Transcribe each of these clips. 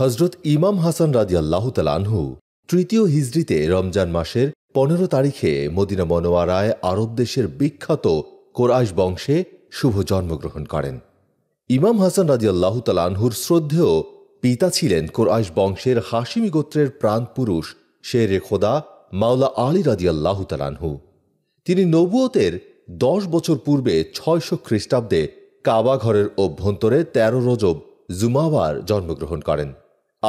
হজরত ইমাম হাসান রাজিয়াল্লাহ তালানহু তৃতীয় হিজড়িতে রমজান মাসের পনেরো তারিখে মদিনা মনোয়ারায় আরব দেশের বিখ্যাত কোরআশ বংশে শুভ জন্মগ্রহণ করেন ইমাম হাসান রাজিয়াল্লাহ তালানহুর শ্রদ্ধেয় পিতা ছিলেন কোরআশ বংশের হাসিমি গোত্রের প্রাণপুরুষ শের খোদা মাওলা আলী রাজিয়াল্লাহ তালানহু তিনি নবুয়তের দশ বছর পূর্বে ছয়শো খ্রিস্টাব্দে কাবা ঘরের অভ্যন্তরে তেরো রজব জুমাওয়ার জন্মগ্রহণ করেন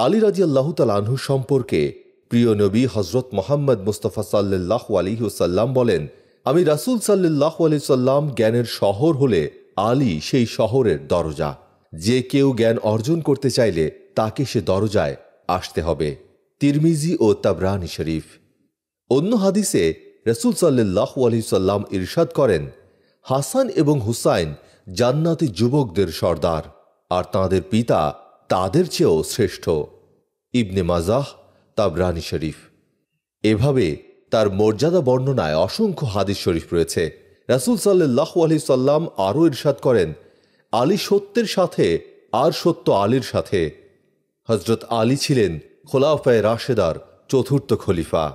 আলী রাজি আল্লাহ তালাহু সম্পর্কে প্রিয় নবী হজরত মোহাম্মদ মুস্তফা সাল্লাহ আলিহসাল্লাম বলেন আমি রাসুল সাল্লাহ আলি সাল্লাম জ্ঞানের শহর হলে আলী সেই শহরের দরজা যে কেউ জ্ঞান অর্জন করতে চাইলে তাকে সে দরজায় আসতে হবে তিরমিজি ও তাবরানি শরীফ অন্য হাদিসে রসুল সাল্লাহ সাল্লাম ইরশাদ করেন হাসান এবং হুসাইন জান্নাতি যুবকদের সর্দার আর তাঁদের পিতা তাদের চেয়েও শ্রেষ্ঠ ইবনে মাজাহ তাবরানি শরীফ এভাবে তার মর্যাদা বর্ণনায় অসংখ্য হাদিস শরীফ রয়েছে রাসুল সাল্লাহ আলি সাল্লাম আরও ইরশাদ করেন আলী সত্যের সাথে আর সত্য আলীর সাথে হজরত আলী ছিলেন খোলাফায় রাশেদার চতুর্থ খলিফা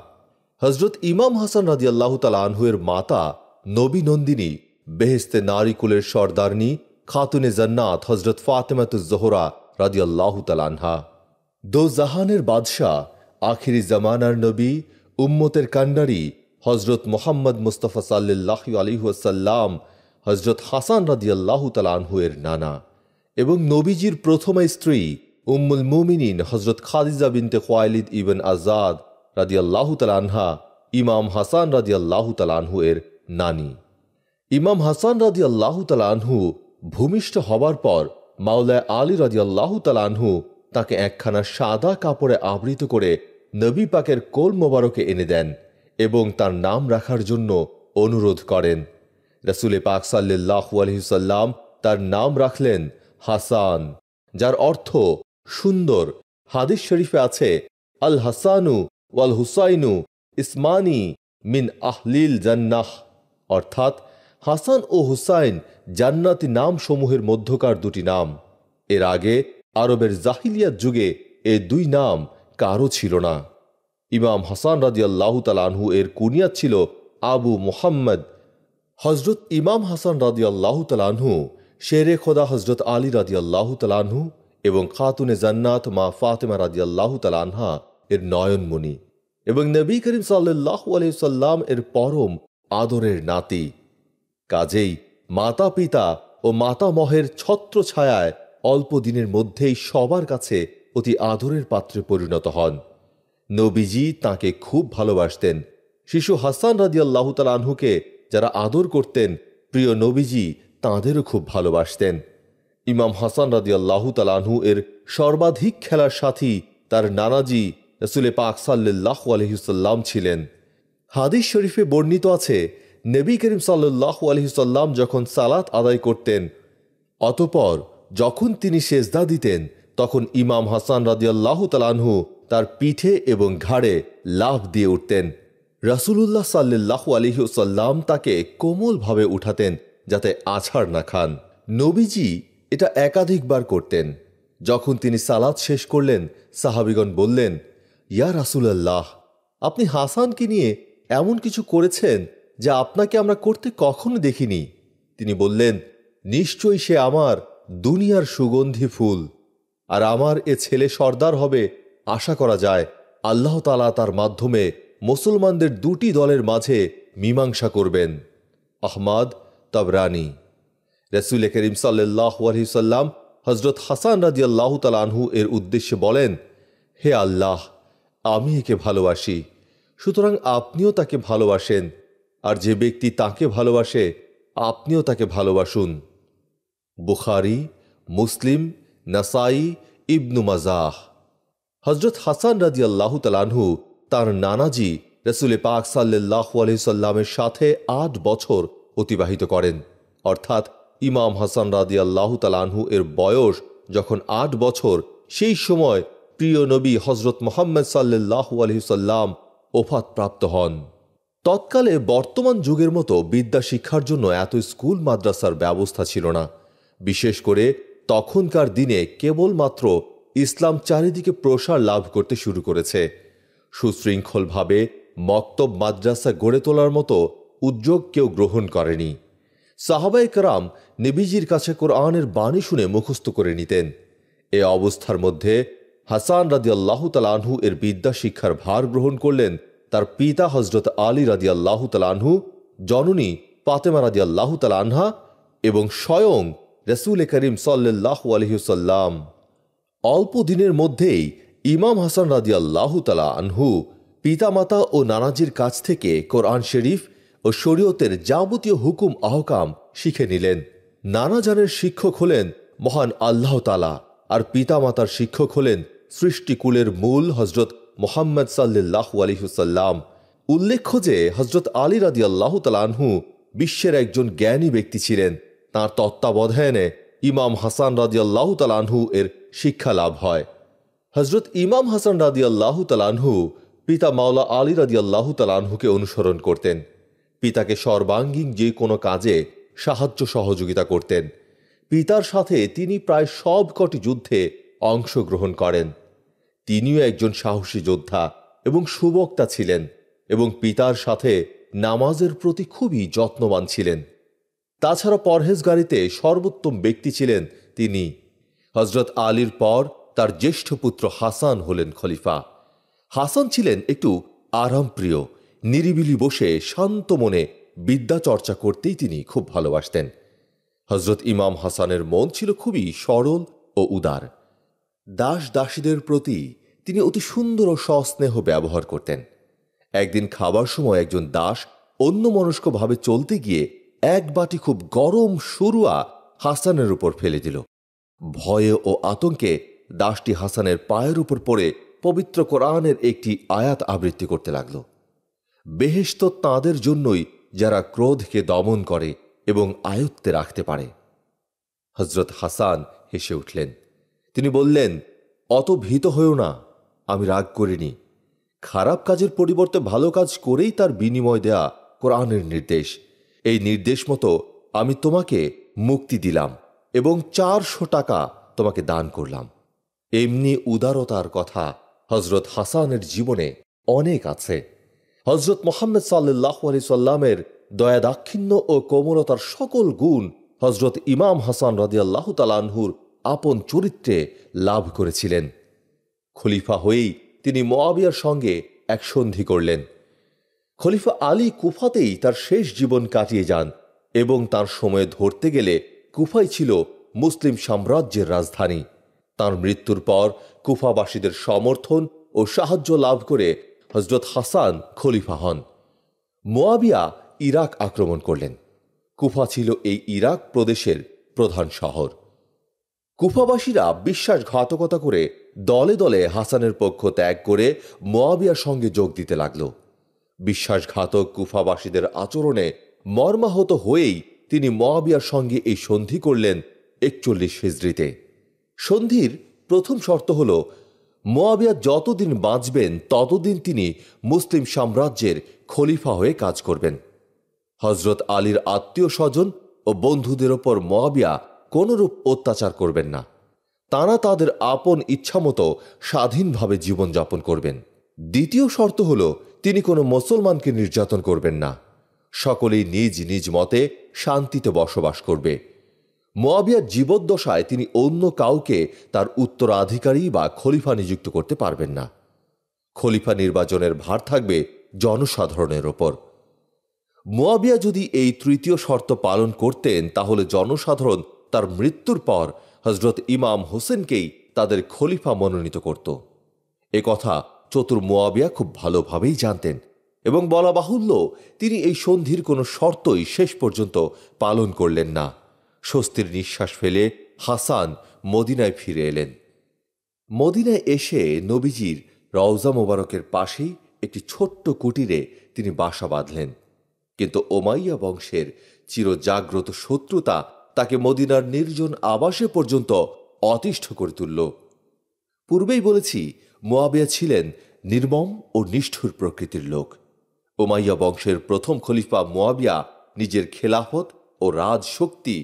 হজরত ইমাম হাসান রাজিয়াল্লাহ তালা আনহুয়ের মাতা নবী নন্দিনী বেহেস্তে নারিকুলের সর্দারনি খাতুনে জান্নাত হজরত ফাতেমাতুজ জোহরা রাজিয়াল্লাহ তালানহা দোজাহানের বাদশাহ আখিরি জামানার নবী উম্মতের কান্ডারি হজরত মোহাম্মদ মুস্তফা সাল্লাহ আলিহাসাল্লাম হজরত হাসান রাজিয়াল্লাহ তালানহু এর নানা এবং নবীজির প্রথম স্ত্রী উম্মুল মুমিনিন হজরত খাদিজা বিনতে খোয়ালিদ ইবন আজাদ রাজিয়াল্লাহ তালানহা ইমাম হাসান রাজিয়াল্লাহ তালানহু এর নানি ইমাম হাসান রাজি আল্লাহ ভূমিষ্ঠ হবার পর মাওলায় আলী রদিয়াল্লাহ তালানহু তাকে একখানা সাদা কাপড়ে আবৃত করে নবী পাকের কোল মোবারকে এনে দেন এবং তার নাম রাখার জন্য অনুরোধ করেন রসুল পাক সাল্লাহ আলহিসাল্লাম তার নাম রাখলেন হাসান যার অর্থ সুন্দর হাদিস শরীফে আছে আল হাসানু ওয়াল হুসাইনু ইসমানি মিন আহলিল জান্নাহ অর্থাৎ হাসান ও হুসাইন জান্নাতি নাম সমূহের মধ্যকার দুটি নাম এর আগে আরবের জাহিলিয়াত যুগে এ দুই নাম কারও ছিল না ইমাম হাসান রাজিয়াল্লাহ তালানহু এর কুনিয়াত ছিল আবু মোহাম্মদ হজরত ইমাম হাসান রাজিয়াল্লাহ তালানহু শেরে খোদা হজরত আলী রাজিয়াল্লাহ তালানহু এবং খাতুনে জান্নাত মা ফাতেমা রাজিয়াল্লাহ তালানহা এর নয়নমণি এবং নবী করিম সাল্লাহ আলহিসাল্লাম এর পরম আদরের নাতি কাজেই মাতা পিতা ও মাতামহের ছত্র ছায়ায় অল্প দিনের মধ্যেই সবার কাছে অতি আদরের পাত্রে পরিণত হন নবীজি তাকে খুব ভালোবাসতেন শিশু হাসান রাজি আনহুকে যারা আদর করতেন প্রিয় নবীজি তাঁদেরও খুব ভালোবাসতেন ইমাম হাসান রাজি আল্লাহতাল আনহু এর সর্বাধিক খেলার সাথী তার নানাজি রসুলে পাক সাল্লাহ আলহিসাল্লাম ছিলেন হাদিস শরীফে বর্ণিত আছে নবী করিম সাল্লাহ আলহিসাল্লাম যখন সালাত আদায় করতেন অতপর যখন তিনি সেজদা দিতেন তখন ইমাম হাসান রাজিয়াল্লাহ তালানহু তার পিঠে এবং ঘাড়ে লাভ দিয়ে উঠতেন রাসুলুল্লাহ সাল্লাহ আলহিউসাল্লাম তাকে কোমলভাবে উঠাতেন যাতে আছাড় না খান নবীজি এটা একাধিকবার করতেন যখন তিনি সালাদ শেষ করলেন সাহাবিগণ বললেন ইয়া রাসুলাল্লাহ আপনি হাসানকে নিয়ে এমন কিছু করেছেন যা আপনাকে আমরা করতে কখনো দেখিনি তিনি বললেন নিশ্চয়ই সে আমার দুনিয়ার সুগন্ধি ফুল আর আমার এ ছেলে সর্দার হবে আশা করা যায় আল্লাহ তালা তার মাধ্যমে মুসলমানদের দুটি দলের মাঝে মীমাংসা করবেন আহমাদ রানী রসুল করিম সাল্লাহ আলহিসাল্লাম হজরত হাসান রাজি আল্লাহ তালাহু এর উদ্দেশ্যে বলেন হে আল্লাহ আমি একে ভালোবাসি সুতরাং আপনিও তাকে ভালোবাসেন আর যে ব্যক্তি তাকে ভালোবাসে আপনিও তাকে ভালোবাসুন বুখারি মুসলিম নাসাই ইবনু মাজাহ হজরত হাসান রাজি আল্লাহ তালানহু তার নানাজি রসুল পাক সাল্লাহ আলহিসাল্লামের সাথে আট বছর অতিবাহিত করেন অর্থাৎ ইমাম হাসান রাজি আল্লাহ তালানহু এর বয়স যখন আট বছর সেই সময় প্রিয় নবী হজরত মোহাম্মদ সাল্লাহ আলহিসাল্লাম ওফাত প্রাপ্ত হন তৎকালে বর্তমান যুগের মতো বিদ্যা শিক্ষার জন্য এত স্কুল মাদ্রাসার ব্যবস্থা ছিল না বিশেষ করে তখনকার দিনে কেবলমাত্র ইসলাম চারিদিকে প্রসার লাভ করতে শুরু করেছে সুশৃঙ্খলভাবে মক্তব মাদ্রাসা গড়ে তোলার মতো উদ্যোগ কেউ গ্রহণ করেনি কারাম নিবিজির কাছে কোরআনের বাণী শুনে মুখস্থ করে নিতেন এ অবস্থার মধ্যে হাসান রাজি আল্লাহ তালাহু এর বিদ্যা শিক্ষার ভার গ্রহণ করলেন তার পিতা হজরত আলী আল্লাহ তালাহু জননী পাতেমা আল্লাহ তালাহা এবং স্বয়ং রসুল করিম সাল্লাহ আলহিউসাল্লাম অল্প দিনের মধ্যেই ইমাম হাসান রাজিয়াল্লাহু তালা আনহু পিতামাতা ও নানাজির কাছ থেকে কোরআন শরীফ ও শরীয়তের যাবতীয় হুকুম আহকাম শিখে নিলেন নানাজানের শিক্ষক হলেন মহান আল্লাহ তালা আর পিতামাতার শিক্ষক হলেন সৃষ্টিকুলের মূল হজরত মোহাম্মদ সাল্লাহ আলিহুসাল্লাম উল্লেখ্য যে হজরত আলী রাদি আল্লাহ তালাহু বিশ্বের একজন জ্ঞানী ব্যক্তি ছিলেন তার তত্ত্বাবধায়নে ইমাম হাসান রাজি আল্লাহ তালাহু এর শিক্ষা লাভ হয় হজরত ইমাম হাসান রাজি আল্লাহ তালাহু পিতা মাওলা আলী রাজি আল্লাহ তালাহুকে অনুসরণ করতেন পিতাকে সর্বাঙ্গীন যে কোনো কাজে সাহায্য সহযোগিতা করতেন পিতার সাথে তিনি প্রায় সবকটি যুদ্ধে অংশগ্রহণ করেন তিনিও একজন সাহসী যোদ্ধা এবং সুবক্তা ছিলেন এবং পিতার সাথে নামাজের প্রতি খুবই যত্নবান ছিলেন তাছাড়া পরহেজগারিতে সর্বোত্তম ব্যক্তি ছিলেন তিনি হজরত আলীর পর তার জ্যেষ্ঠ পুত্র হাসান হলেন খলিফা হাসান ছিলেন একটু আরামপ্রিয় নিরিবিলি বসে শান্ত মনে বিদ্যা চর্চা করতেই তিনি খুব ভালোবাসতেন হজরত ইমাম হাসানের মন ছিল খুবই সরল ও উদার দাস দাসীদের প্রতি তিনি অতি সুন্দর ও সস্নেহ ব্যবহার করতেন একদিন খাবার সময় একজন দাস অন্য মনস্কভাবে চলতে গিয়ে এক বাটি খুব গরম সরুয়া হাসানের উপর ফেলে দিল ভয়ে ও আতঙ্কে দাসটি হাসানের পায়ের উপর পড়ে পবিত্র কোরআনের একটি আয়াত আবৃত্তি করতে লাগল বেহেস্ত তাঁদের জন্যই যারা ক্রোধকে দমন করে এবং আয়ত্তে রাখতে পারে হজরত হাসান হেসে উঠলেন তিনি বললেন অত ভীত হয়েও না আমি রাগ করিনি খারাপ কাজের পরিবর্তে ভালো কাজ করেই তার বিনিময় দেয়া কোরআনের নির্দেশ এই নির্দেশ মতো আমি তোমাকে মুক্তি দিলাম এবং চারশো টাকা তোমাকে দান করলাম এমনি উদারতার কথা হজরত হাসানের জীবনে অনেক আছে হজরত মোহাম্মদ সাল্লাহ আলি সাল্লামের দয়াদাক্ষিণ্য ও কোমলতার সকল গুণ হজরত ইমাম হাসান রাজিয়াল্লাহ তালানহুর আপন চরিত্রে লাভ করেছিলেন খলিফা হয়েই তিনি মোয়াবিয়ার সঙ্গে এক সন্ধি করলেন খলিফা আলী কুফাতেই তার শেষ জীবন কাটিয়ে যান এবং তার সময়ে ধরতে গেলে কুফাই ছিল মুসলিম সাম্রাজ্যের রাজধানী তার মৃত্যুর পর কুফাবাসীদের সমর্থন ও সাহায্য লাভ করে হজরত হাসান খলিফা হন মোয়াবিয়া ইরাক আক্রমণ করলেন কুফা ছিল এই ইরাক প্রদেশের প্রধান শহর কুফাবাসীরা বিশ্বাসঘাতকতা করে দলে দলে হাসানের পক্ষ ত্যাগ করে মোয়াবিয়ার সঙ্গে যোগ দিতে লাগল বিশ্বাসঘাতক কুফাবাসীদের আচরণে মর্মাহত হয়েই তিনি মোয়াবিয়ার সঙ্গে এই সন্ধি করলেন একচল্লিশ হিজড়িতে সন্ধির প্রথম শর্ত হল মোয়াবিয়া যতদিন বাঁচবেন ততদিন তিনি মুসলিম সাম্রাজ্যের খলিফা হয়ে কাজ করবেন হজরত আলীর আত্মীয় স্বজন ও বন্ধুদের ওপর মোয়াবিয়া কোনরূপ অত্যাচার করবেন না তারা তাদের আপন ইচ্ছামতো স্বাধীনভাবে জীবনযাপন করবেন দ্বিতীয় শর্ত হল তিনি কোনো মুসলমানকে নির্যাতন করবেন না সকলেই নিজ নিজ মতে শান্তিতে বসবাস করবে মোয়াবিয়ার জীবদ্দশায় তিনি অন্য কাউকে তার উত্তরাধিকারী বা খলিফা নিযুক্ত করতে পারবেন না খলিফা নির্বাচনের ভার থাকবে জনসাধারণের ওপর মোয়াবিয়া যদি এই তৃতীয় শর্ত পালন করতেন তাহলে জনসাধারণ তার মৃত্যুর পর হজরত ইমাম হোসেনকেই তাদের খলিফা মনোনীত করত এ কথা চতুর মোয়াবিয়া খুব ভালোভাবেই জানতেন এবং বলা বাহুল্য তিনি এই সন্ধির কোনো শর্তই শেষ পর্যন্ত পালন করলেন না স্বস্তির নিঃশ্বাস ফেলে হাসান মদিনায় ফিরে এলেন মদিনায় এসে নবীজির রওজা মোবারকের পাশেই একটি ছোট্ট কুটিরে তিনি বাসা বাঁধলেন কিন্তু ওমাইয়া বংশের চিরজাগ্রত শত্রুতা তাকে মদিনার নির্জন আবাসে পর্যন্ত অতিষ্ঠ করে তুলল পূর্বেই বলেছি মোয়াবিয়া ছিলেন নির্মম ও নিষ্ঠুর প্রকৃতির লোক ওমাইয়া বংশের প্রথম খলিফা মোয়াবিয়া নিজের খেলাফত ও রাজশক্তি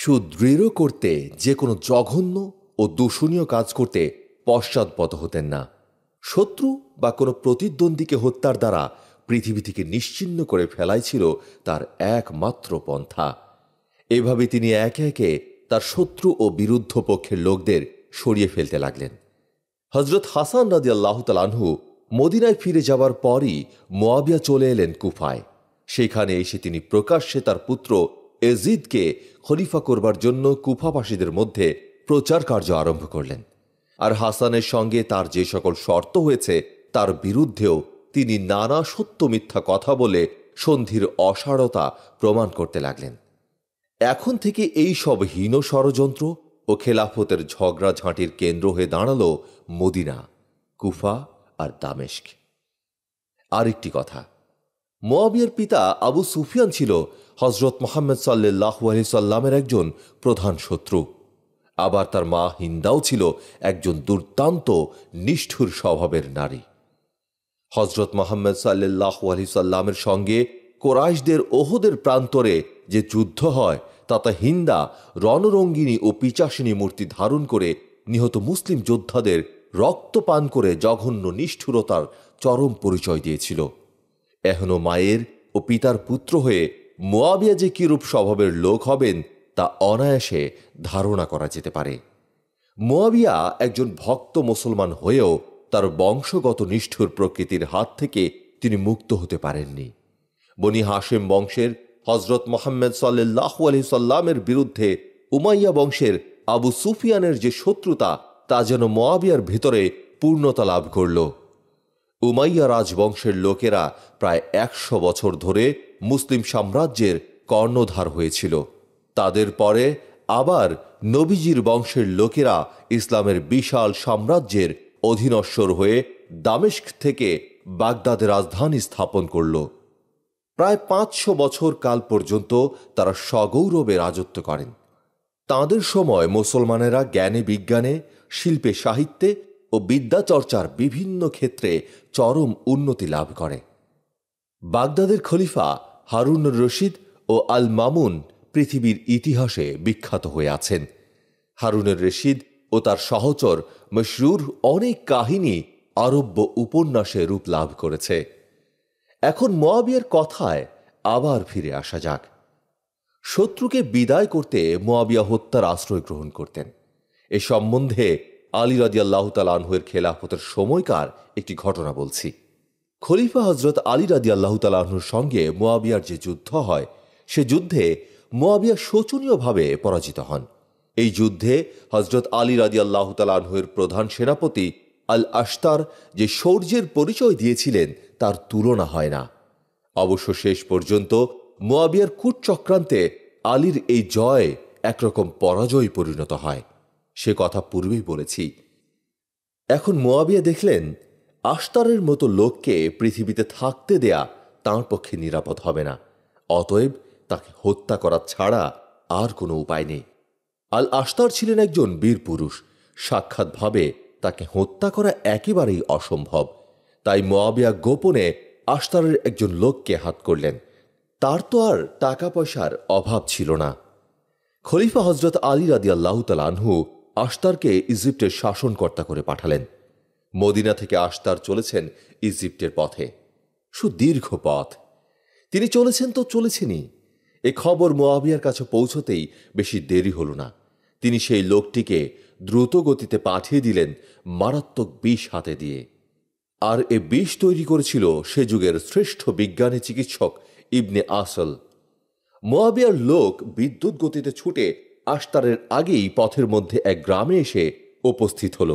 সুদৃঢ় করতে যে কোনো জঘন্য ও দূষণীয় কাজ করতে পশ্চাৎপদ হতেন না শত্রু বা কোনো প্রতিদ্বন্দ্বীকে হত্যার দ্বারা পৃথিবী থেকে নিশ্চিন্ন করে ফেলাই ছিল তার একমাত্র পন্থা এভাবে তিনি একে একে তার শত্রু ও বিরুদ্ধ পক্ষের লোকদের সরিয়ে ফেলতে লাগলেন হজরত হাসান রাজি আল্লাহতালাহু মদিনায় ফিরে যাওয়ার পরই মোয়াবিয়া চলে এলেন কুফায় সেখানে এসে তিনি প্রকাশ্যে তার পুত্র এজিদকে খলিফা করবার জন্য কুফাবাসীদের মধ্যে প্রচার কার্য আরম্ভ করলেন আর হাসানের সঙ্গে তার যে সকল শর্ত হয়েছে তার বিরুদ্ধেও তিনি নানা সত্য মিথ্যা কথা বলে সন্ধির অসারতা প্রমাণ করতে লাগলেন এখন থেকে এই সব হীন ষড়যন্ত্র ও খেলাফতের ঝগড়াঝাঁটির কেন্দ্র হয়ে দাঁড়াল মদিনা কুফা আর দামেস্ক আরেকটি কথা মোয়াবিয়ার পিতা আবু সুফিয়ান ছিল হজরত মোহাম্মদ সাল্লাহ আলি সাল্লামের একজন প্রধান শত্রু আবার তার মা হিন্দাও ছিল একজন দুর্দান্ত নিষ্ঠুর স্বভাবের নারী হজরত মোহাম্মদ সাল্লাহ আলি সাল্লামের সঙ্গে কোরাইশদের ওহদের প্রান্তরে যে যুদ্ধ হয় তাতে হিন্দা রণরঙ্গিনী ও পিচাসিনী মূর্তি ধারণ করে নিহত মুসলিম যোদ্ধাদের রক্ত পান করে জঘন্য নিষ্ঠুরতার চরম পরিচয় দিয়েছিল এখনও মায়ের ও পিতার পুত্র হয়ে মোয়াবিয়া যে কীরূপ স্বভাবের লোক হবেন তা অনায়াসে ধারণা করা যেতে পারে মোয়াবিয়া একজন ভক্ত মুসলমান হয়েও তার বংশগত নিষ্ঠুর প্রকৃতির হাত থেকে তিনি মুক্ত হতে পারেননি বনি হাশেম বংশের হজরত মোহাম্মদ সাল্লাহ আলি সাল্লামের বিরুদ্ধে উমাইয়া বংশের আবু সুফিয়ানের যে শত্রুতা তা যেন মোয়াবিয়ার ভিতরে পূর্ণতা লাভ করল উমাইয়া রাজবংশের লোকেরা প্রায় একশো বছর ধরে মুসলিম সাম্রাজ্যের কর্ণধার হয়েছিল তাদের পরে আবার নবীজির বংশের লোকেরা ইসলামের বিশাল সাম্রাজ্যের অধীনশ্বর হয়ে দামেস্ক থেকে বাগদাদের রাজধানী স্থাপন করল প্রায় পাঁচশো বছর কাল পর্যন্ত তারা সগৌরবে রাজত্ব করেন তাদের সময় মুসলমানেরা জ্ঞানে বিজ্ঞানে শিল্পে সাহিত্যে ও বিদ্যাচর্চার বিভিন্ন ক্ষেত্রে চরম উন্নতি লাভ করে বাগদাদের খলিফা হারুন রশিদ ও আল মামুন পৃথিবীর ইতিহাসে বিখ্যাত হয়ে আছেন হারুনের রশিদ ও তার সহচর মশরুর অনেক কাহিনী আরব্য উপন্যাসে রূপ লাভ করেছে এখন মোয়াবিয়ার কথায় আবার ফিরে আসা যাক শত্রুকে বিদায় করতে মোয়াবিয়া হত্যার আশ্রয় গ্রহণ করতেন এ সম্বন্ধে আলী রাজিয়াল্লাহ তালানহের খেলাফতের সময়কার একটি ঘটনা বলছি খলিফা হজরত আলী রাদিয়াল্লাহ তালাহুর সঙ্গে মোয়াবিয়ার যে যুদ্ধ হয় সে যুদ্ধে মোয়াবিয়া শোচনীয়ভাবে পরাজিত হন এই যুদ্ধে হজরত আলী রাদিয়াল্লাহ তালাহুয়ের প্রধান সেনাপতি আল আশতার যে শৌর্যের পরিচয় দিয়েছিলেন তার তুলনা হয় না অবশ্য শেষ পর্যন্ত মোয়াবিয়ার কূটচক্রান্তে আলীর এই জয় একরকম পরাজয় পরিণত হয় সে কথা পূর্বেই বলেছি এখন মোয়াবিয়া দেখলেন আশতারের মতো লোককে পৃথিবীতে থাকতে দেয়া তাঁর পক্ষে নিরাপদ হবে না অতএব তাকে হত্যা করা ছাড়া আর কোনো উপায় নেই আল আশতার ছিলেন একজন বীর পুরুষ সাক্ষাৎভাবে তাকে হত্যা করা একেবারেই অসম্ভব তাই মোয়াবিয়া গোপনে আস্তারের একজন লোককে হাত করলেন তার তো আর টাকা পয়সার অভাব ছিল না খলিফা হজরত আলী রাদি আল্লাহতাল আনহু আস্তারকে ইজিপ্টের শাসনকর্তা করে পাঠালেন মদিনা থেকে আস্তার চলেছেন ইজিপ্টের পথে সুদীর্ঘ পথ তিনি চলেছেন তো চলেছেনই এ খবর মোয়াবিয়ার কাছে পৌঁছতেই বেশি দেরি হল না তিনি সেই লোকটিকে দ্রুত গতিতে পাঠিয়ে দিলেন মারাত্মক বিষ হাতে দিয়ে আর এ বিষ তৈরি করেছিল সে যুগের শ্রেষ্ঠ বিজ্ঞানী চিকিৎসক ইবনে আসল মোয়াবিয়ার লোক বিদ্যুৎ গতিতে ছুটে আস্তারের আগেই পথের মধ্যে এক গ্রামে এসে উপস্থিত হল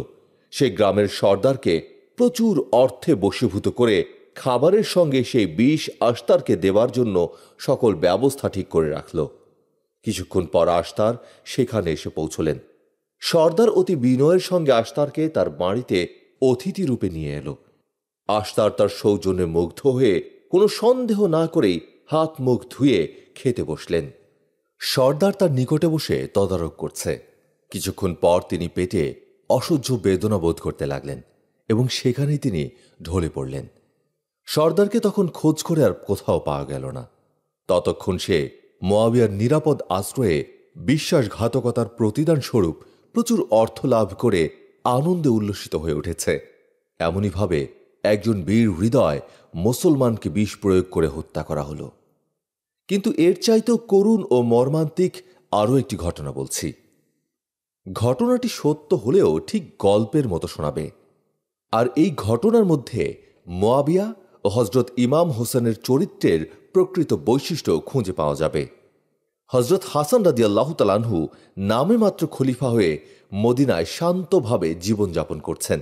সে গ্রামের সর্দারকে প্রচুর অর্থে বশীভূত করে খাবারের সঙ্গে সেই বিষ আস্তারকে দেওয়ার জন্য সকল ব্যবস্থা ঠিক করে রাখল কিছুক্ষণ পর আস্তার সেখানে এসে পৌঁছলেন সর্দার অতি বিনয়ের সঙ্গে আস্তারকে তার বাড়িতে অতিথি রূপে নিয়ে এলো আস্তার তার সৌজন্যে মুগ্ধ হয়ে কোনো সন্দেহ না করেই হাত মুখ ধুয়ে খেতে বসলেন সর্দার তার নিকটে বসে তদারক করছে কিছুক্ষণ পর তিনি পেটে অসহ্য বেদনা বোধ করতে লাগলেন এবং সেখানেই তিনি ঢলে পড়লেন সর্দারকে তখন খোঁজ করে আর কোথাও পাওয়া গেল না ততক্ষণ সে মোয়াবিয়ার নিরাপদ আশ্রয়ে বিশ্বাসঘাতকতার প্রতিদান স্বরূপ প্রচুর অর্থ লাভ করে আনন্দে উল্লসিত হয়ে উঠেছে এমনইভাবে একজন বীর হৃদয় মুসলমানকে বিষ প্রয়োগ করে হত্যা করা হলো কিন্তু এর চাইতেও করুণ ও মর্মান্তিক আরও একটি ঘটনা বলছি ঘটনাটি সত্য হলেও ঠিক গল্পের মতো শোনাবে আর এই ঘটনার মধ্যে মোয়াবিয়া ও হজরত ইমাম হোসেনের চরিত্রের প্রকৃত বৈশিষ্ট্য খুঁজে পাওয়া যাবে হজরত হাসান রাদি আল্লাহ তালানহু নামে মাত্র খলিফা হয়ে মদিনায় শান্তভাবে জীবনযাপন করছেন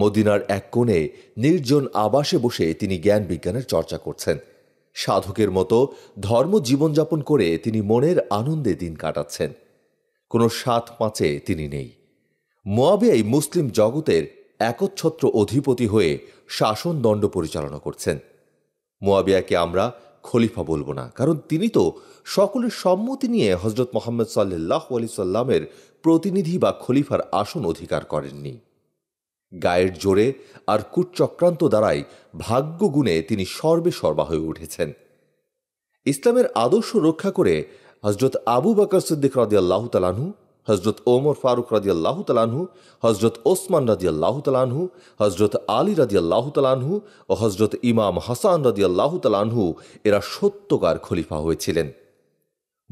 মদিনার এক কোণে নির্জন আবাসে বসে তিনি জ্ঞান বিজ্ঞানের চর্চা করছেন সাধকের মতো ধর্ম জীবনযাপন করে তিনি মনের আনন্দে দিন কাটাচ্ছেন কোনো সাত পাঁচে তিনি নেই মোয়াবিয়াই মুসলিম জগতের একচ্ছত্র অধিপতি হয়ে শাসনদণ্ড পরিচালনা করছেন মোয়াবিয়াকে আমরা খলিফা বলবো না কারণ তিনি তো সকলের সম্মতি নিয়ে হজরত মোহাম্মদ সাল্লাহ আলি সাল্লামের প্রতিনিধি বা খলিফার আসন অধিকার করেননি গায়ের জোরে আর কুটচক্রান্ত দ্বারাই ভাগ্য গুণে তিনি সর্বে সর্বা হয়ে উঠেছেন ইসলামের আদর্শ রক্ষা করে হজরত আবু বাকর সিদ্দিক রাজিয়াল্লাহ তালানু হজরত ওমর ফারুক রাজি আল্লাহ তালাহু হজরত ওসমান রাজি আল্লাহ তালাহু হজরত আলী রাজি আল্লাহ তালাহু ও হজরত ইমাম হাসান রাজি আল্লাহ তালাহু এরা সত্যকার খলিফা হয়েছিলেন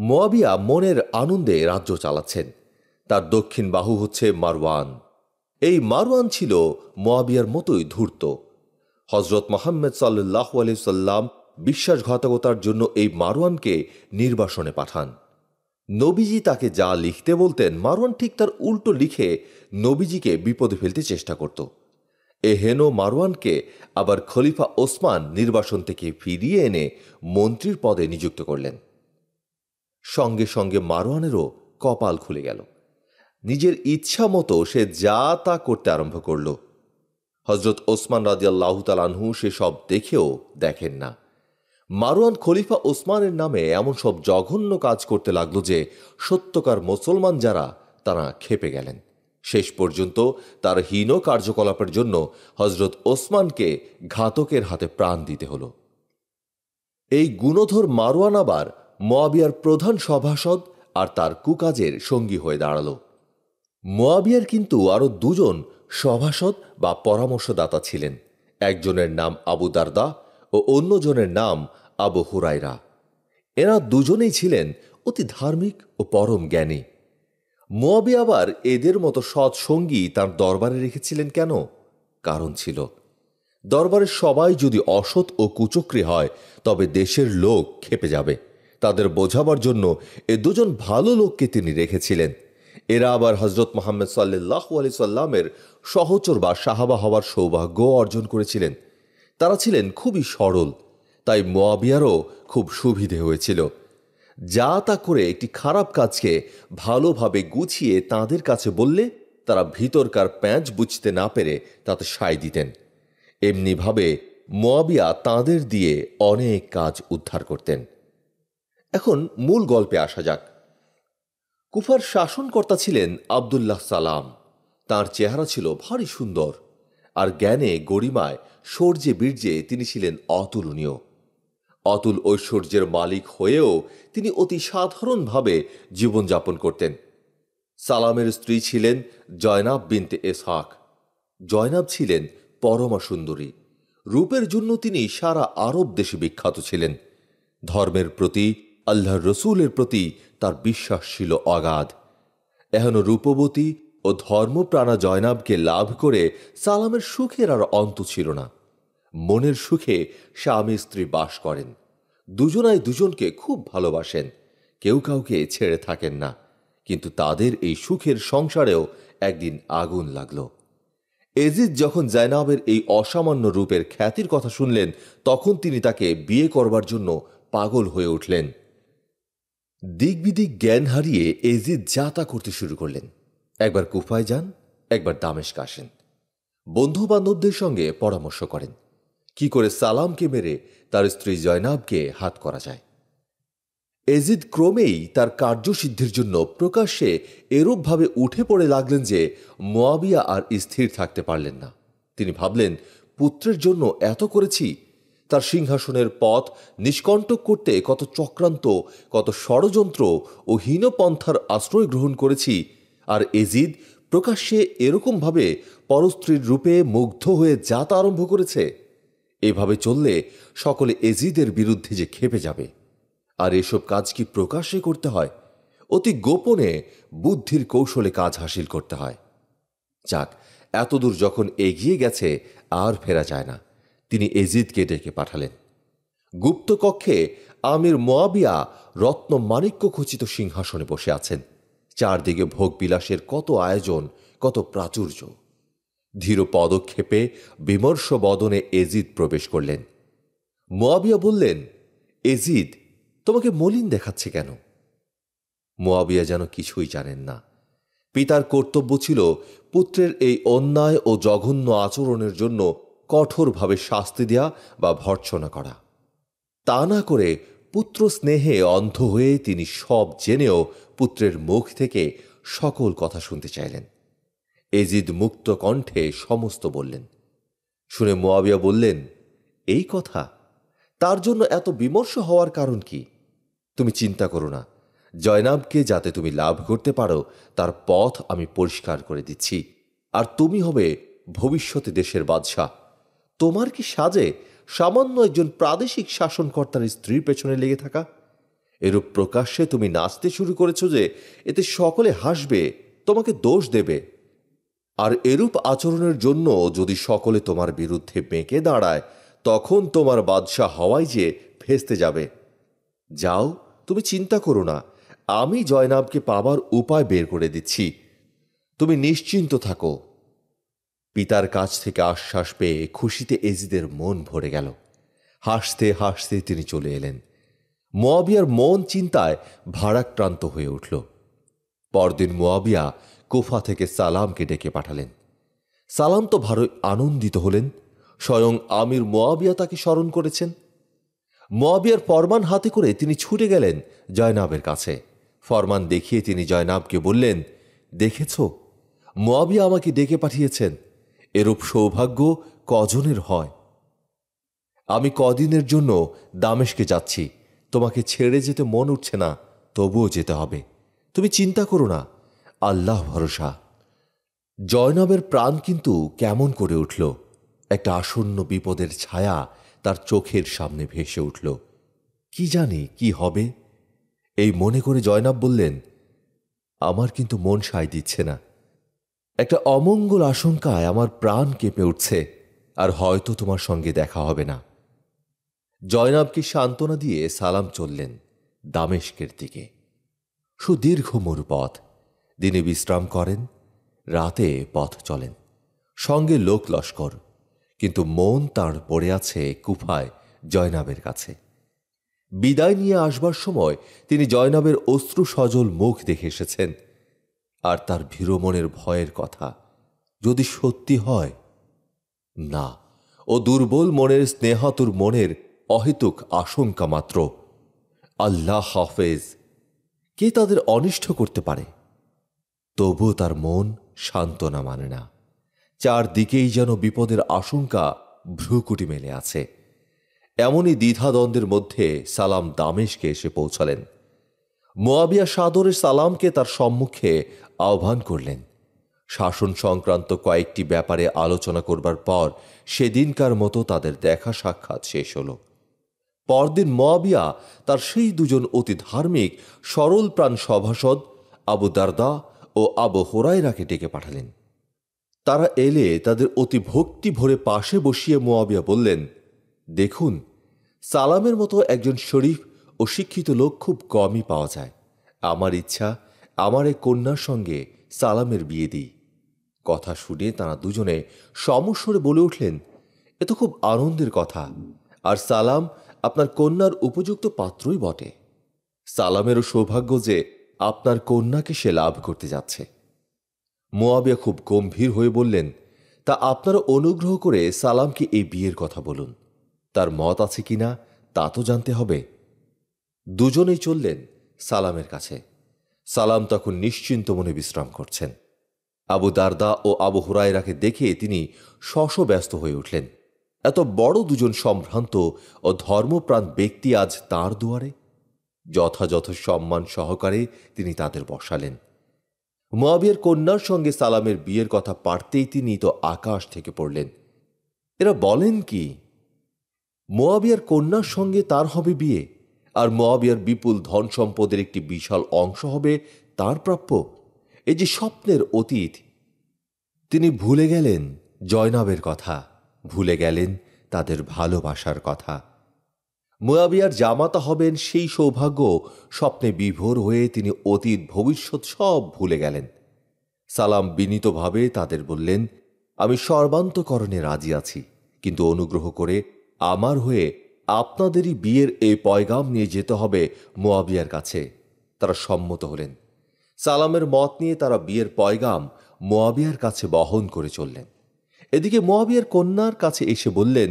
মোয়াবিয়া মনের আনন্দে রাজ্য চালাচ্ছেন তার দক্ষিণ বাহু হচ্ছে মারওয়ান এই মারওয়ান ছিল মোয়াবিয়ার মতোই ধূর্ত হজরত মোহাম্মদ সাল্লাহ আলি সাল্লাম বিশ্বাসঘাতকতার জন্য এই মারওয়ানকে নির্বাসনে পাঠান নবীজি তাকে যা লিখতে বলতেন মারওয়ান ঠিক তার উল্টো লিখে নবীজিকে বিপদে ফেলতে চেষ্টা করত এহেন মারওয়ানকে আবার খলিফা ওসমান নির্বাসন থেকে ফিরিয়ে এনে মন্ত্রীর পদে নিযুক্ত করলেন সঙ্গে সঙ্গে মারওয়ানেরও কপাল খুলে গেল নিজের ইচ্ছা মতো সে যা তা করতে আরম্ভ করল হজরত ওসমান রাজিয়াল্লাহতালাহু সে সব দেখেও দেখেন না মারোয়ান খলিফা ওসমানের নামে এমন সব জঘন্য কাজ করতে লাগলো যে সত্যকার মুসলমান যারা তারা খেপে গেলেন শেষ পর্যন্ত তার হীন কার্যকলাপের জন্য হজরত ওসমানকে ঘাতকের হাতে প্রাণ দিতে হল এই গুণধর মারোয়ান আবার মোয়াবিয়ার প্রধান সভাসদ আর তার কুকাজের সঙ্গী হয়ে দাঁড়াল মোয়াবিয়ার কিন্তু আরও দুজন সভাসদ বা পরামর্শদাতা ছিলেন একজনের নাম আবু দারদা ও অন্যজনের নাম আবু হুরাইরা এরা দুজনেই ছিলেন অতি ধার্মিক ও পরম জ্ঞানী মোয়াবি আবার এদের মতো সৎ সঙ্গী তার দরবারে রেখেছিলেন কেন কারণ ছিল দরবারের সবাই যদি অসৎ ও কুচক্রি হয় তবে দেশের লোক খেপে যাবে তাদের বোঝাবার জন্য এ দুজন ভালো লোককে তিনি রেখেছিলেন এরা আবার হজরত মোহাম্মদ সাল্লাহ আলি সাল্লামের সহচর বা সাহাবা হওয়ার সৌভাগ্য অর্জন করেছিলেন তারা ছিলেন খুবই সরল তাই মোয়াবিয়ারও খুব সুবিধে হয়েছিল যা তা করে একটি খারাপ কাজকে ভালোভাবে গুছিয়ে তাদের কাছে বললে তারা ভিতরকার প্যাঁচ বুঝতে না পেরে তাতে সায় দিতেন এমনিভাবে মোয়াবিয়া তাদের দিয়ে অনেক কাজ উদ্ধার করতেন এখন মূল গল্পে আসা যাক কুফার শাসনকর্তা ছিলেন আবদুল্লাহ সালাম তার চেহারা ছিল ভারী সুন্দর আর জ্ঞানে গরিমায় শৌর্যে বীর্যে তিনি ছিলেন অতুলনীয় অতুল ঐশ্বর্যের মালিক হয়েও তিনি অতি সাধারণভাবে জীবনযাপন করতেন সালামের স্ত্রী ছিলেন জয়নাব বিনতে এসহাক জয়নাব ছিলেন পরমা সুন্দরী রূপের জন্য তিনি সারা আরব দেশে বিখ্যাত ছিলেন ধর্মের প্রতি আল্লাহর রসুলের প্রতি তার বিশ্বাস ছিল অগাধ এহেন রূপবতী ও ধর্মপ্রাণা জয়নাবকে লাভ করে সালামের সুখের আর অন্ত ছিল না মনের সুখে স্বামী স্ত্রী বাস করেন দুজনাই দুজনকে খুব ভালোবাসেন কেউ কাউকে ছেড়ে থাকেন না কিন্তু তাদের এই সুখের সংসারেও একদিন আগুন লাগল এজিদ যখন জয়নাবের এই অসামান্য রূপের খ্যাতির কথা শুনলেন তখন তিনি তাকে বিয়ে করবার জন্য পাগল হয়ে উঠলেন দিক বিদিক জ্ঞান হারিয়ে এজিদ যাতা করতে শুরু করলেন একবার কুফায় যান একবার দামেশকে আসেন বন্ধু বান্ধবদের সঙ্গে পরামর্শ করেন কি করে সালামকে মেরে তার স্ত্রী জয়নাবকে হাত করা যায় এজিদ ক্রমেই তার কার্যসিদ্ধির জন্য প্রকাশ্যে এরূপভাবে উঠে পড়ে লাগলেন যে মোয়াবিয়া আর স্থির থাকতে পারলেন না তিনি ভাবলেন পুত্রের জন্য এত করেছি তার সিংহাসনের পথ নিষ্কণ্টক করতে কত চক্রান্ত কত ষড়যন্ত্র ও হীনপন্থার আশ্রয় গ্রহণ করেছি আর এজিদ প্রকাশ্যে এরকমভাবে পরস্ত্রীর রূপে মুগ্ধ হয়ে যাতা আরম্ভ করেছে এভাবে চললে সকলে এজিদের বিরুদ্ধে যে খেপে যাবে আর এসব কাজ কি প্রকাশ্যে করতে হয় অতি গোপনে বুদ্ধির কৌশলে কাজ হাসিল করতে হয় যাক এতদূর যখন এগিয়ে গেছে আর ফেরা যায় না তিনি এজিদকে ডেকে পাঠালেন গুপ্তকক্ষে আমির মোয়াবিয়া রত্ন মানিক্য খচিত সিংহাসনে বসে আছেন চারদিকে ভোগবিলাসের কত আয়োজন কত প্রাচুর্য ধীর পদক্ষেপে বিমর্ষ বদনে এজিদ প্রবেশ করলেন মোয়াবিয়া বললেন এজিদ তোমাকে মলিন দেখাচ্ছে কেন মোয়াবিয়া যেন কিছুই জানেন না পিতার কর্তব্য ছিল পুত্রের এই অন্যায় ও জঘন্য আচরণের জন্য কঠোরভাবে শাস্তি দেয়া বা ভর্ৎসনা করা তা না করে পুত্র স্নেহে অন্ধ হয়ে তিনি সব জেনেও পুত্রের মুখ থেকে সকল কথা শুনতে চাইলেন এজিদ মুক্ত কণ্ঠে সমস্ত বললেন শুনে মোয়াবিয়া বললেন এই কথা তার জন্য এত বিমর্ষ হওয়ার কারণ কি তুমি চিন্তা করো না জয়নাবকে যাতে তুমি লাভ করতে পারো তার পথ আমি পরিষ্কার করে দিচ্ছি আর তুমি হবে ভবিষ্যতে দেশের বাদশাহ তোমার কি সাজে সামান্য একজন প্রাদেশিক শাসনকর্তার স্ত্রীর পেছনে লেগে থাকা এরূপ প্রকাশ্যে তুমি নাচতে শুরু করেছ যে এতে সকলে হাসবে তোমাকে দোষ দেবে আর এরূপ আচরণের জন্য যদি সকলে তোমার বিরুদ্ধে বেঁকে দাঁড়ায় তখন তোমার বাদশাহ হওয়ায় যে ফেসতে যাবে যাও তুমি চিন্তা করো না আমি জয়নাবকে পাবার উপায় বের করে দিচ্ছি তুমি নিশ্চিন্ত থাকো পিতার কাছ থেকে আশ্বাস পেয়ে খুশিতে এজিদের মন ভরে গেল হাসতে হাসতে তিনি চলে এলেন মোয়াবিয়ার মন চিন্তায় ভারাক্রান্ত হয়ে উঠল পরদিন মোয়াবিয়া কুফা থেকে সালামকে ডেকে পাঠালেন সালাম তো ভারই আনন্দিত হলেন স্বয়ং আমির মোয়াবিয়া তাকে স্মরণ করেছেন মোয়াবিয়ার ফরমান হাতে করে তিনি ছুটে গেলেন জয়নাবের কাছে ফরমান দেখিয়ে তিনি জয়নাবকে বললেন দেখেছ মোয়াবিয়া আমাকে ডেকে পাঠিয়েছেন এরূপ সৌভাগ্য কজনের হয় আমি কদিনের জন্য দামেশকে যাচ্ছি তোমাকে ছেড়ে যেতে মন উঠছে না তবুও যেতে হবে তুমি চিন্তা করো না আল্লাহ ভরসা জয়নবের প্রাণ কিন্তু কেমন করে উঠল একটা আসন্ন বিপদের ছায়া তার চোখের সামনে ভেসে উঠল কি জানি কি হবে এই মনে করে জয়নাব বললেন আমার কিন্তু মন সায় দিচ্ছে না একটা অমঙ্গল আশঙ্কায় আমার প্রাণ কেঁপে উঠছে আর হয়তো তোমার সঙ্গে দেখা হবে না জয়নাবকে সান্ত্বনা দিয়ে সালাম চললেন দামেশকের দিকে সুদীর্ঘ মরুপথ দিনে বিশ্রাম করেন রাতে পথ চলেন সঙ্গে লোক লস্কর কিন্তু মন তাঁর পড়ে আছে কুফায় জয়নাবের কাছে বিদায় নিয়ে আসবার সময় তিনি জয়নাবের অশ্রু সজল মুখ দেখে এসেছেন আর তার ভীরমনের ভয়ের কথা যদি সত্যি হয় না ও দুর্বল মনের স্নেহাতুর মনের অহেতুক আশঙ্কা মাত্র আল্লাহ হাফেজ কে তাদের অনিষ্ট করতে পারে তবু তার মন সান্ত্বনা মানে না চারদিকেই যেন বিপদের আশঙ্কা ভ্রুকুটি মেলে আছে এমনই দ্বিধাদ্বন্দ্বের মধ্যে সালাম দামেশকে এসে পৌঁছালেন মোয়াবিয়া সাদরের সালামকে তার সম্মুখে আহ্বান করলেন শাসন সংক্রান্ত কয়েকটি ব্যাপারে আলোচনা করবার পর সেদিনকার মতো তাদের দেখা সাক্ষাৎ শেষ হল পরদিন মাবিয়া তার সেই দুজন অতি ধার্মিক সরল প্রাণ সভাসদ আবু দারদা ও আবু হোরাইরাকে ডেকে পাঠালেন তারা এলে তাদের অতি ভক্তি ভরে পাশে বসিয়ে মোয়াবিয়া বললেন দেখুন সালামের মতো একজন শরীফ ও শিক্ষিত লোক খুব কমই পাওয়া যায় আমার ইচ্ছা আমার এক কন্যার সঙ্গে সালামের বিয়ে দিই কথা শুনে তারা দুজনে সমস্বরে বলে উঠলেন এ তো খুব আনন্দের কথা আর সালাম আপনার কন্যার উপযুক্ত পাত্রই বটে সালামেরও সৌভাগ্য যে আপনার কন্যাকে সে লাভ করতে যাচ্ছে মোয়াবিয়া খুব গম্ভীর হয়ে বললেন তা আপনারা অনুগ্রহ করে সালামকে এই বিয়ের কথা বলুন তার মত আছে কিনা তা তো জানতে হবে দুজনেই চললেন সালামের কাছে সালাম তখন নিশ্চিন্ত মনে বিশ্রাম করছেন আবু দারদা ও আবু হুরায়রাকে দেখে তিনি শশব্যস্ত হয়ে উঠলেন এত বড় দুজন সম্ভ্রান্ত ও ধর্মপ্রাণ ব্যক্তি আজ তার দুয়ারে যথাযথ সম্মান সহকারে তিনি তাদের বসালেন মোয়াবিয়ার কন্যার সঙ্গে সালামের বিয়ের কথা পারতেই তিনি তো আকাশ থেকে পড়লেন এরা বলেন কি মোয়াবিয়ার কন্যার সঙ্গে তার হবে বিয়ে আর মোয়াবিয়ার বিপুল ধন সম্পদের একটি বিশাল অংশ হবে তার প্রাপ্য এ যে স্বপ্নের অতীত তিনি ভুলে গেলেন জয়নাবের কথা ভুলে গেলেন তাদের ভালোবাসার কথা মোয়াবিয়ার জামাতা হবেন সেই সৌভাগ্য স্বপ্নে বিভোর হয়ে তিনি অতীত ভবিষ্যৎ সব ভুলে গেলেন সালাম বিনীতভাবে তাদের বললেন আমি সর্বান্তকরণে রাজি আছি কিন্তু অনুগ্রহ করে আমার হয়ে আপনাদেরই বিয়ের এই পয়গাম নিয়ে যেতে হবে মোয়াবিয়ার কাছে তারা সম্মত হলেন সালামের মত নিয়ে তারা বিয়ের পয়গাম মোয়াবিয়ার কাছে বহন করে চললেন এদিকে মোয়াবিয়ার কন্যার কাছে এসে বললেন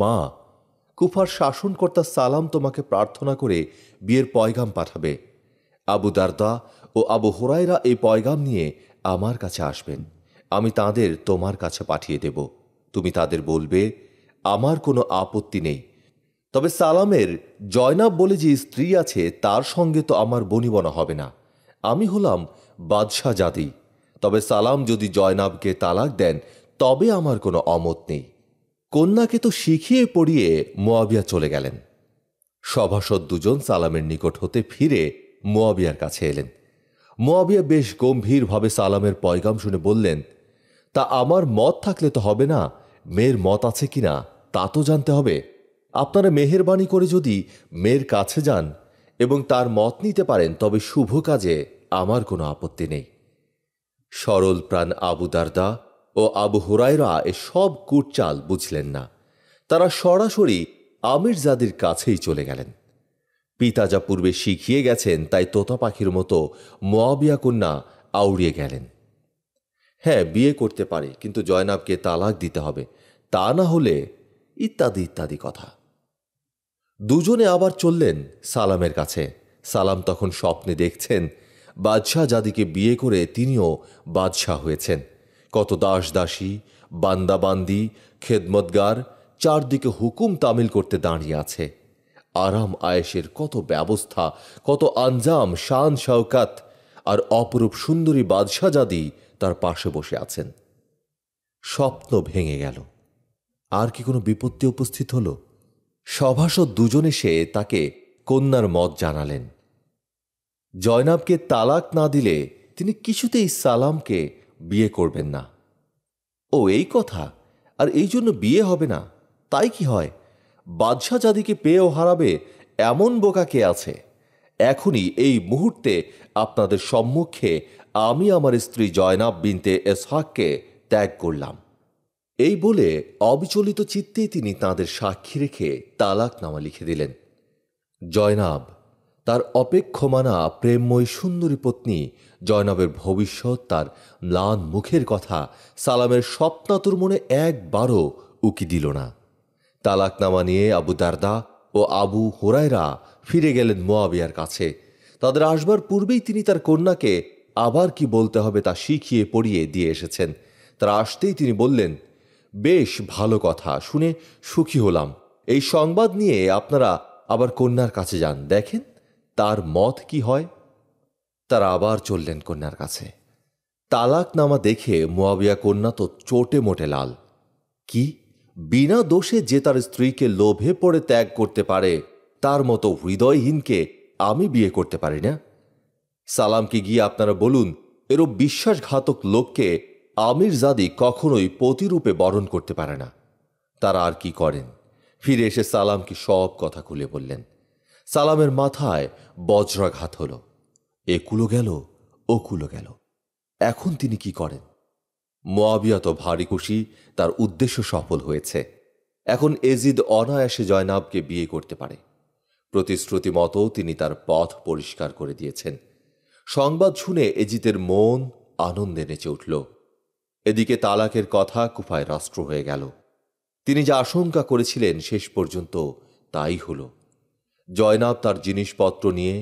মা কুফার শাসনকর্তা সালাম তোমাকে প্রার্থনা করে বিয়ের পয়গাম পাঠাবে আবু দারদা ও আবু হোরাইরা এই পয়গাম নিয়ে আমার কাছে আসবেন আমি তাদের তোমার কাছে পাঠিয়ে দেব তুমি তাদের বলবে আমার কোনো আপত্তি নেই তবে সালামের জয়নাব বলে যে স্ত্রী আছে তার সঙ্গে তো আমার বনিবনা হবে না আমি হলাম বাদশাহ জাতি তবে সালাম যদি জয়নাবকে তালাক দেন তবে আমার কোনো অমত নেই কন্যাকে তো শিখিয়ে পড়িয়ে মোয়াবিয়া চলে গেলেন সভাসদ দুজন সালামের নিকট হতে ফিরে মোয়াবিয়ার কাছে এলেন মোয়াবিয়া বেশ গম্ভীরভাবে সালামের পয়গাম শুনে বললেন তা আমার মত থাকলে তো হবে না মেয়ের মত আছে কিনা তা তো জানতে হবে আপনারা মেহেরবানি করে যদি মেয়ের কাছে যান এবং তার মত নিতে পারেন তবে শুভ কাজে আমার কোনো আপত্তি নেই সরল প্রাণ আবু দারদা ও আবু হুরায়রা এ সব কুটচাল বুঝলেন না তারা সরাসরি আমির জাদির কাছেই চলে গেলেন পিতা যা পূর্বে শিখিয়ে গেছেন তাই তোতা পাখির মতো মোয়াবিয়া কন্যা আউড়িয়ে গেলেন হ্যাঁ বিয়ে করতে পারে কিন্তু জয়নাবকে তালাক দিতে হবে তা না হলে ইত্যাদি ইত্যাদি কথা দুজনে আবার চললেন সালামের কাছে সালাম তখন স্বপ্নে দেখছেন বাদশাহ জাদিকে বিয়ে করে তিনিও বাদশাহ হয়েছেন কত দাস দাসী বান্দাবান্দি খেদমতগার চারদিকে হুকুম তামিল করতে দাঁড়িয়ে আছে আরাম আয়েসের কত ব্যবস্থা কত আঞ্জাম শান শওকাত আর অপরূপ সুন্দরী বাদশাহ জাদি তার পাশে বসে আছেন স্বপ্ন ভেঙে গেল আর কি কোনো বিপত্তি উপস্থিত হলো সভাসদ দুজনে সে তাকে কন্যার মত জানালেন জয়নাবকে তালাক না দিলে তিনি কিছুতেই সালামকে বিয়ে করবেন না ও এই কথা আর এই জন্য বিয়ে হবে না তাই কি হয় বাদশাহ জাদিকে পেয়েও হারাবে এমন বোকা কে আছে এখনই এই মুহূর্তে আপনাদের সম্মুখে আমি আমার স্ত্রী জয়নাব বিনতে এসহাককে ত্যাগ করলাম এই বলে অবিচলিত চিত্তেই তিনি তাদের সাক্ষী রেখে তালাক নামা লিখে দিলেন জয়নাব তার অপেক্ষমানা প্রেমময় সুন্দরী পত্নী জয়নাবের ভবিষ্যৎ তার ম্লান মুখের কথা সালামের স্বপ্নাতুর মনে একবারও উকি দিল না তালাকনামা নিয়ে আবু দারদা ও আবু হোরাইরা ফিরে গেলেন মোয়াবিয়ার কাছে তাদের আসবার পূর্বেই তিনি তার কন্যাকে আবার কি বলতে হবে তা শিখিয়ে পড়িয়ে দিয়ে এসেছেন তারা আসতেই তিনি বললেন বেশ ভালো কথা শুনে সুখী হলাম এই সংবাদ নিয়ে আপনারা আবার কন্যার কাছে যান দেখেন তার মত কি হয় তারা আবার চললেন কন্যার কাছে তালাক নামা দেখে মোয়াবিয়া কন্যা তো চোটে মোটে লাল কি বিনা দোষে যে তার স্ত্রীকে লোভে পড়ে ত্যাগ করতে পারে তার মতো হৃদয়হীনকে আমি বিয়ে করতে পারি না সালামকে গিয়ে আপনারা বলুন এরূপ বিশ্বাসঘাতক লোককে আমিরজাদি কখনোই পতিরূপে বরণ করতে পারে না তারা আর কি করেন ফিরে এসে সালামকে সব কথা খুলে বললেন সালামের মাথায় বজ্রাঘাত হল একুলো গেল ওকুলো গেল এখন তিনি কি করেন তো ভারী খুশি তার উদ্দেশ্য সফল হয়েছে এখন এজিদ অনায়াসে জয়নাবকে বিয়ে করতে পারে প্রতিশ্রুতি মতো তিনি তার পথ পরিষ্কার করে দিয়েছেন সংবাদ শুনে এজিতের মন আনন্দে নেচে উঠল এদিকে তালাকের কথা কুফায় রাষ্ট্র হয়ে গেল তিনি যা আশঙ্কা করেছিলেন শেষ পর্যন্ত তাই হল জয়নাব তার জিনিসপত্র নিয়ে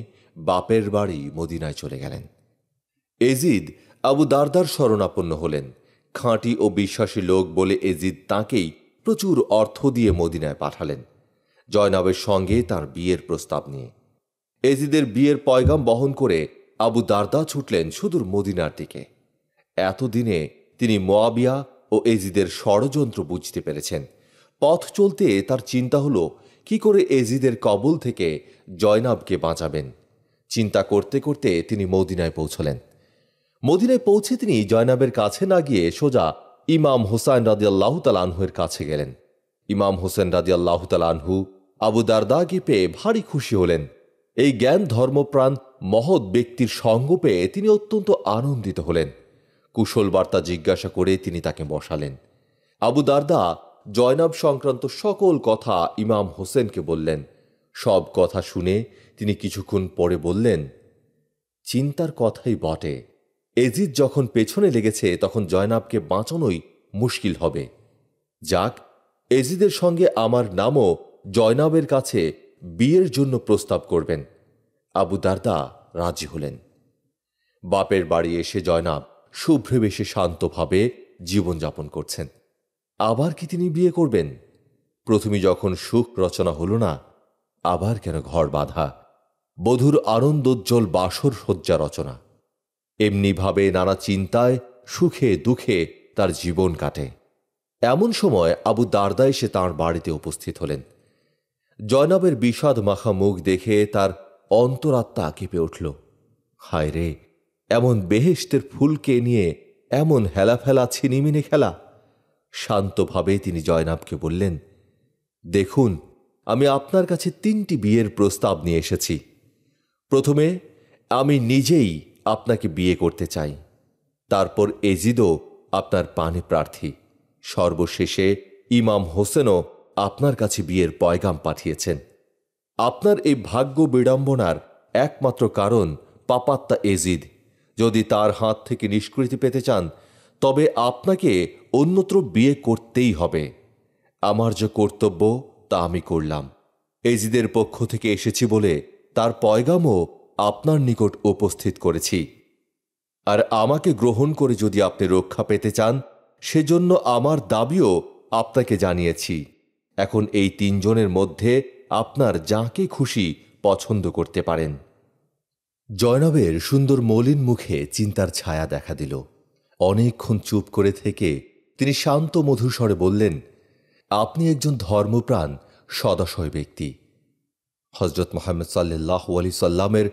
বাপের বাড়ি মদিনায় চলে গেলেন এজিদ আবু দারদার শরণাপন্ন হলেন খাঁটি ও বিশ্বাসী লোক বলে এজিদ তাঁকেই প্রচুর অর্থ দিয়ে মদিনায় পাঠালেন জয়নাবের সঙ্গে তার বিয়ের প্রস্তাব নিয়ে এজিদের বিয়ের পয়গাম বহন করে আবু দারদা ছুটলেন সুদূর মদিনার দিকে এতদিনে তিনি মোয়াবিয়া ও এজিদের ষড়যন্ত্র বুঝতে পেরেছেন পথ চলতে তার চিন্তা হলো কি করে এজিদের কবল থেকে জয়নাবকে বাঁচাবেন চিন্তা করতে করতে তিনি মদিনায় পৌঁছলেন মদিনায় পৌঁছে তিনি জয়নাবের কাছে না গিয়ে সোজা ইমাম হোসাইন রাজিয়াল্লাহ তালানহুয়ের কাছে গেলেন ইমাম হোসেন রাজিয়াল্লাহ তালানহু আবু দারদাগি পেয়ে ভারী খুশি হলেন এই জ্ঞান ধর্মপ্রাণ মহৎ ব্যক্তির সঙ্গ পেয়ে তিনি অত্যন্ত আনন্দিত হলেন কুশল বার্তা জিজ্ঞাসা করে তিনি তাকে বসালেন আবু দারদা জয়নাব সংক্রান্ত সকল কথা ইমাম হোসেনকে বললেন সব কথা শুনে তিনি কিছুক্ষণ পরে বললেন চিন্তার কথাই বটে এজিদ যখন পেছনে লেগেছে তখন জয়নাবকে বাঁচানোই মুশকিল হবে যাক এজিদের সঙ্গে আমার নামও জয়নাবের কাছে বিয়ের জন্য প্রস্তাব করবেন আবু দারদা রাজি হলেন বাপের বাড়ি এসে জয়নাব শুভ্রেবেশে শান্তভাবে জীবনযাপন করছেন আবার কি তিনি বিয়ে করবেন প্রথমে যখন সুখ রচনা হল না আবার কেন ঘর বাঁধা বধুর আনন্দোজ্জ্বল বাসর শয্যা রচনা এমনিভাবে নানা চিন্তায় সুখে দুঃখে তার জীবন কাটে এমন সময় আবু দারদা এসে তাঁর বাড়িতে উপস্থিত হলেন জয়নবের বিষাদ মাখা মুখ দেখে তার অন্তরাত্মা কেঁপে উঠল হায় রে এমন বেহেস্তের ফুলকে নিয়ে এমন হেলাফেলা ছিনিমিনে খেলা শান্তভাবে তিনি জয়নাবকে বললেন দেখুন আমি আপনার কাছে তিনটি বিয়ের প্রস্তাব নিয়ে এসেছি প্রথমে আমি নিজেই আপনাকে বিয়ে করতে চাই তারপর এজিদও আপনার পানে প্রার্থী সর্বশেষে ইমাম হোসেনও আপনার কাছে বিয়ের পয়গাম পাঠিয়েছেন আপনার এই ভাগ্য বিড়ম্বনার একমাত্র কারণ পাপাত্তা এজিদ যদি তার হাত থেকে নিষ্কৃতি পেতে চান তবে আপনাকে অন্যত্র বিয়ে করতেই হবে আমার যে কর্তব্য তা আমি করলাম এজিদের পক্ষ থেকে এসেছি বলে তার পয়গামও আপনার নিকট উপস্থিত করেছি আর আমাকে গ্রহণ করে যদি আপনি রক্ষা পেতে চান সেজন্য আমার দাবিও আপনাকে জানিয়েছি এখন এই তিনজনের মধ্যে আপনার যাকে খুশি পছন্দ করতে পারেন জয়নবের সুন্দর মলিন মুখে চিন্তার ছায়া দেখা দিল অনেকক্ষণ চুপ করে থেকে তিনি শান্ত মধুস্বরে বললেন আপনি একজন ধর্মপ্রাণ সদাশয় ব্যক্তি হজরত মোহাম্মদ সাল্লাহ আলি সাল্লামের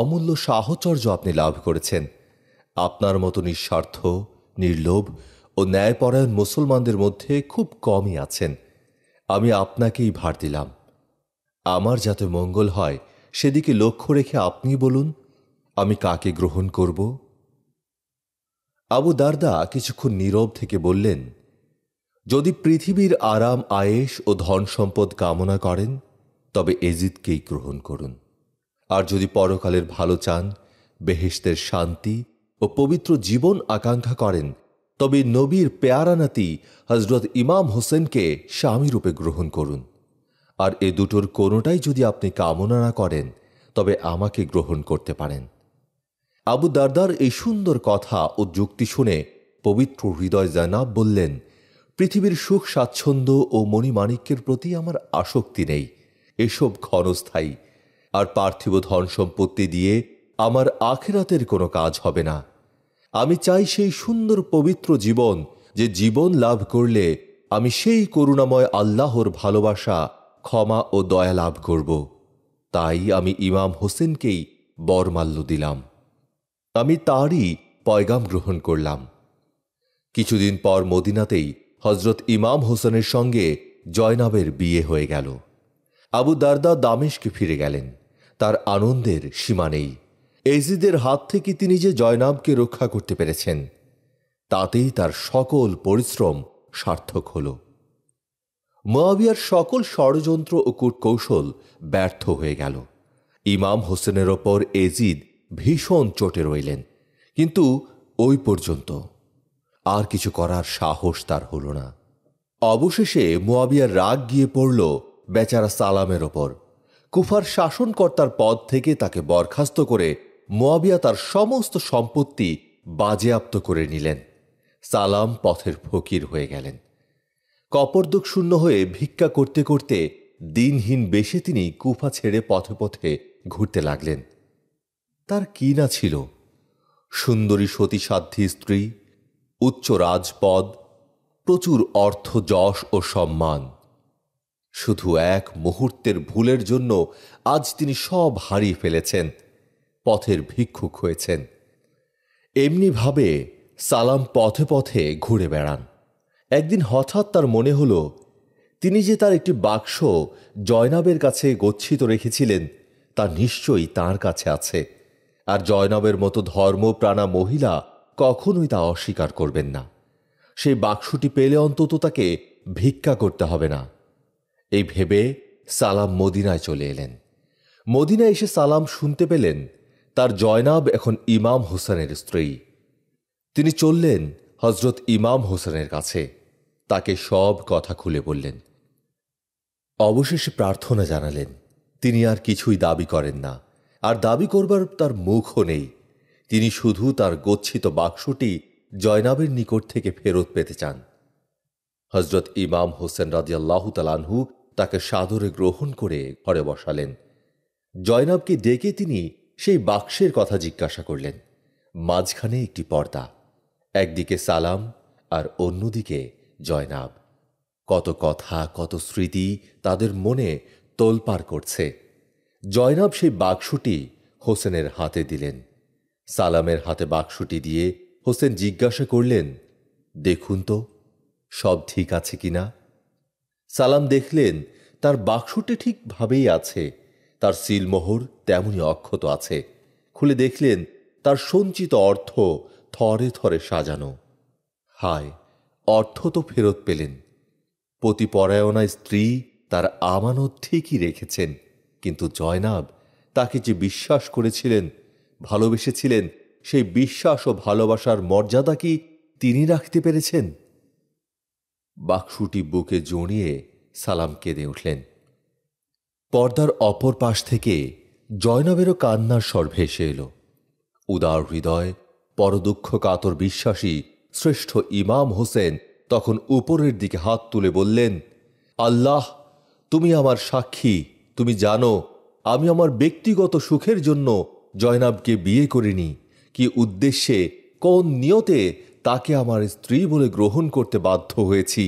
অমূল্য সাহচর্য আপনি লাভ করেছেন আপনার মতো নিঃস্বার্থ নির্লোভ ও ন্যায়পরায়ণ মুসলমানদের মধ্যে খুব কমই আছেন আমি আপনাকেই ভার দিলাম আমার যাতে মঙ্গল হয় সেদিকে লক্ষ্য রেখে আপনি বলুন আমি কাকে গ্রহণ করব আবু দারদা কিছুক্ষণ নীরব থেকে বললেন যদি পৃথিবীর আরাম আয়েস ও ধন সম্পদ কামনা করেন তবে এজিদকেই গ্রহণ করুন আর যদি পরকালের ভালো চান বেহেস্তের শান্তি ও পবিত্র জীবন আকাঙ্ক্ষা করেন তবে নবীর পেয়ারানাতি হজরত ইমাম হোসেনকে স্বামীরূপে গ্রহণ করুন আর এ দুটোর কোনোটাই যদি আপনি কামনা না করেন তবে আমাকে গ্রহণ করতে পারেন আবু দারদার এই সুন্দর কথা ও যুক্তি শুনে পবিত্র হৃদয় জানাব বললেন পৃথিবীর সুখ স্বাচ্ছন্দ্য ও মণিমাণিক্যের প্রতি আমার আসক্তি নেই এসব ক্ষণস্থায়ী আর পার্থিব ধন সম্পত্তি দিয়ে আমার আখেরাতের কোনো কাজ হবে না আমি চাই সেই সুন্দর পবিত্র জীবন যে জীবন লাভ করলে আমি সেই করুণাময় আল্লাহর ভালোবাসা ক্ষমা ও দয়া লাভ করব তাই আমি ইমাম হোসেনকেই বরমাল্য দিলাম আমি তারই পয়গাম গ্রহণ করলাম কিছুদিন পর মদিনাতেই হজরত ইমাম হোসেনের সঙ্গে জয়নাবের বিয়ে হয়ে গেল আবু দারদা দামেশকে ফিরে গেলেন তার আনন্দের সীমা নেই এজিদের হাত থেকে তিনি যে জয়নাবকে রক্ষা করতে পেরেছেন তাতেই তার সকল পরিশ্রম সার্থক হলো মোয়াবিয়ার সকল ষড়যন্ত্র ও কূটকৌশল ব্যর্থ হয়ে গেল ইমাম হোসেনের ওপর এজিদ ভীষণ চটে রইলেন কিন্তু ওই পর্যন্ত আর কিছু করার সাহস তার হল না অবশেষে মোয়াবিয়ার রাগ গিয়ে পড়ল বেচারা সালামের ওপর কুফার শাসনকর্তার পদ থেকে তাকে বরখাস্ত করে মোয়াবিয়া তার সমস্ত সম্পত্তি বাজেয়াপ্ত করে নিলেন সালাম পথের ফকির হয়ে গেলেন কপরদোক শূন্য হয়ে ভিক্ষা করতে করতে দিনহীন বেশে তিনি কুফা ছেড়ে পথে পথে ঘুরতে লাগলেন তার কি না ছিল সুন্দরী সতীসাধ্যী স্ত্রী উচ্চ রাজপদ প্রচুর অর্থ যশ ও সম্মান শুধু এক মুহূর্তের ভুলের জন্য আজ তিনি সব হারিয়ে ফেলেছেন পথের ভিক্ষুক হয়েছেন এমনিভাবে সালাম পথে পথে ঘুরে বেড়ান একদিন হঠাৎ তার মনে হল তিনি যে তার একটি বাক্স জয়নাবের কাছে গচ্ছিত রেখেছিলেন তা নিশ্চয়ই তার কাছে আছে আর জয়নাবের মতো ধর্মপ্রাণা মহিলা কখনোই তা অস্বীকার করবেন না সেই বাক্সটি পেলে অন্তত তাকে ভিক্ষা করতে হবে না এই ভেবে সালাম মদিনায় চলে এলেন মদিনায় এসে সালাম শুনতে পেলেন তার জয়নাব এখন ইমাম হোসেনের স্ত্রী তিনি চললেন হজরত ইমাম হোসেনের কাছে তাকে সব কথা খুলে বললেন অবশেষে প্রার্থনা জানালেন তিনি আর কিছুই দাবি করেন না আর দাবি করবার তার মুখও নেই তিনি শুধু তার গচ্ছিত বাক্সটি জয়নাবের নিকট থেকে ফেরত পেতে চান হজরত ইমাম হোসেন রাজিয়াল্লাহু তালানহু তাকে সাদরে গ্রহণ করে ঘরে বসালেন জয়নাবকে ডেকে তিনি সেই বাক্সের কথা জিজ্ঞাসা করলেন মাঝখানে একটি পর্দা একদিকে সালাম আর অন্যদিকে জয়নাব কত কথা কত স্মৃতি তাদের মনে তোলপাড় করছে জয়নাব সেই বাক্সটি হোসেনের হাতে দিলেন সালামের হাতে বাক্সটি দিয়ে হোসেন জিজ্ঞাসা করলেন দেখুন তো সব ঠিক আছে কি না সালাম দেখলেন তার বাক্সটি ঠিকভাবেই আছে তার সিলমোহর তেমনই অক্ষত আছে খুলে দেখলেন তার সঞ্চিত অর্থ থরে থরে সাজানো হায় অর্থ তো ফেরত পেলেন পতিপরায়ণা স্ত্রী তার আমানত ঠিকই রেখেছেন কিন্তু জয়নাব তাকে যে বিশ্বাস করেছিলেন ভালোবেসেছিলেন সেই বিশ্বাস ও ভালোবাসার মর্যাদা কি তিনি রাখতে পেরেছেন বাক্সুটি বুকে জড়িয়ে সালাম কেঁদে উঠলেন পর্দার অপর পাশ থেকে জয়নবেরও কান্নার স্বর ভেসে এলো উদার হৃদয় পরদুঃখ কাতর বিশ্বাসী শ্রেষ্ঠ ইমাম হোসেন তখন উপরের দিকে হাত তুলে বললেন আল্লাহ তুমি আমার সাক্ষী তুমি জানো আমি আমার ব্যক্তিগত সুখের জন্য জয়নাবকে বিয়ে করিনি কি উদ্দেশ্যে কোন নিয়তে তাকে আমার স্ত্রী বলে গ্রহণ করতে বাধ্য হয়েছি